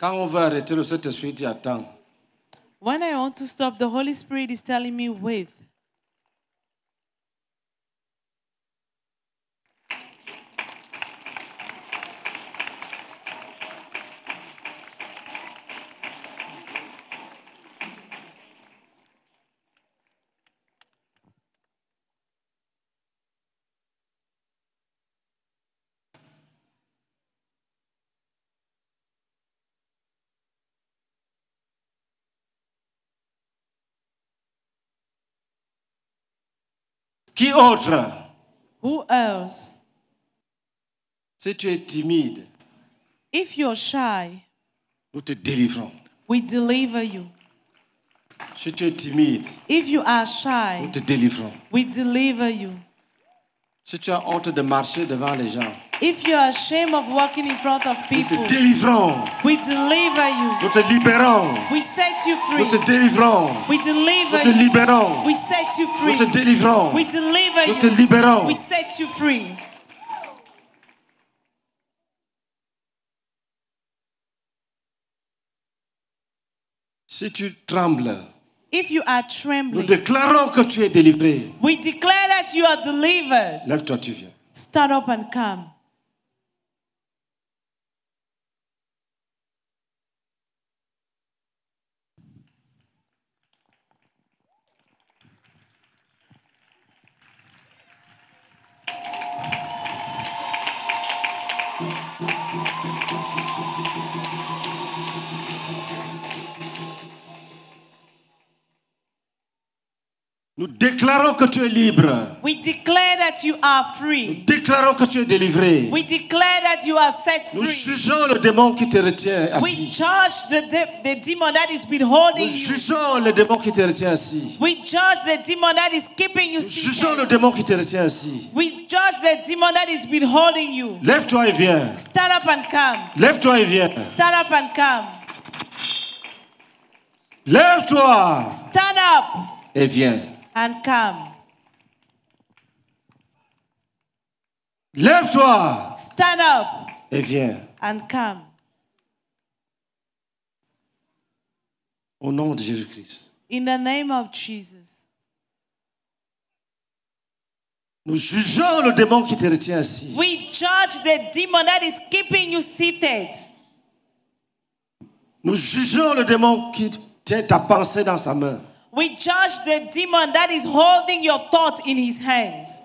Quand on veut arrêter le Saint-Esprit, il attend. When I want to stop, the Holy Spirit is telling me, wait. Qui autre? Who else? Si tu es timide, if you're shy, nous te délivrons. We deliver you. Si tu es timide, if you are shy, nous te délivrons. We deliver you. Si tu as honte de marcher devant les gens. If te are Nous te délivrons. Nous te libérons. Nous te délivrons. Nous te libérons. Nous te délivrons. Nous te libérons. Si tu trembles. If you are trembling, nous déclarons que tu es délivré. We declare that you are delivered. Lève-toi, tu viens. Stand up and come. Nous déclarons que tu es libre. We declare that you are free. Nous déclarons que tu es délivré. We declare that you are set free. Nous jugeons le démon qui te retient assis. We judge the, de the demon that is withholding Nous jugeons le démon qui te retient assis. We judge the demon that is keeping you Nous seated. jugeons le démon qui te retient assis. We judge the demon that is withholding you. Lève-toi et viens. Stand up and come. Lève-toi et viens. Stand up and come. Lève-toi. Stand up. Et viens and come. Lève-toi. Et viens. Au nom de Jésus-Christ. Nous jugeons le démon qui te retient assis. Nous jugeons le démon qui tient ta pensée dans sa main. We judge the demon that is holding your thought in his hands.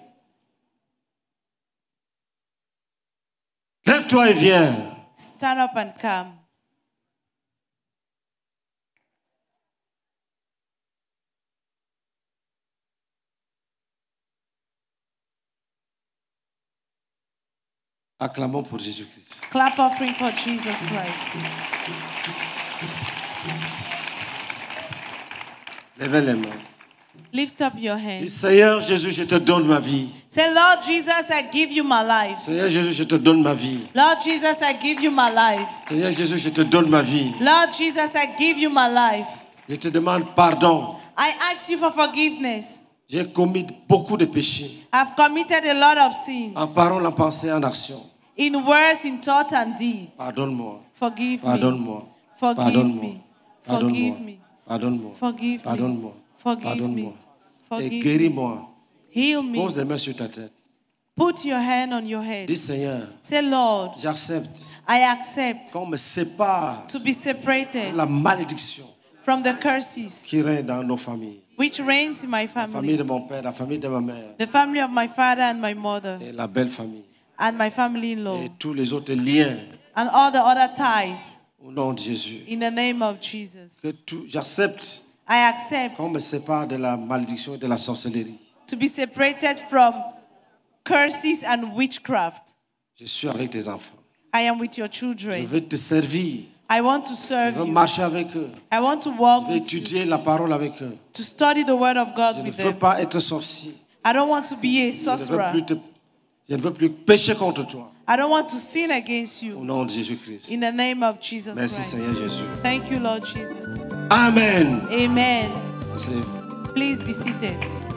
Lève-toi et viens. Stand up and come. Acclamons pour Jésus-Christ. Clap offering for Jesus Christ. Lève les mains. Lift up your hands. Dis, Seigneur Jésus, je te donne ma vie. Say, Lord Jesus, I give you my life. Seigneur Jésus, je te donne ma vie. Lord Jesus, I give you my life. Seigneur Jésus, je te donne ma vie. Lord Jesus, I give you my life. Je te demande pardon. I ask you for forgiveness. J'ai commis beaucoup de péchés. I've committed a lot of sins. En parole, en pensée, en action. In words, in thought and deed. Pardonne-moi. Forgive Pardonne-moi. me. Forgive Pardonne-moi. me. Forgive Pardonne-moi. me. Pardonne moi Forgive Pardonne-moi. Pardonne-moi. Et guéris-moi. Heal me. Pose les mains sur ta tête. Put your hand on your head. Dis Seigneur. Say Lord. J'accepte. I accept. Qu'on me sépare. To be separated. la malédiction. From the curses. Qui règne dans nos familles. Which reigns in my family. La famille de mon père, la famille de ma mère. The family of my father and my mother. Et la belle famille. And my family in law. Et tous les autres liens. And all the other ties. Au nom de Jésus. In the name of Jesus. Que tout, j'accepte. I accept. Qu'on me sépare de la malédiction et de la sorcellerie. To be separated from curses and witchcraft. Je suis avec tes enfants. I am with your children. Je veux te servir. I want to serve je veux marcher you. avec eux. I want to walk je veux étudier la parole avec eux. To study the word of God je with ne veux them. pas être sorcier. I don't want to be a sorcerer. Je ne veux plus, te, je ne veux plus pécher contre toi. I don't want to sin against you. Au nom de Jésus-Christ. In the name of Jesus Merci Christ. Seigneur Jésus. Thank you, Lord Jesus. Amen. Amen. Please be seated.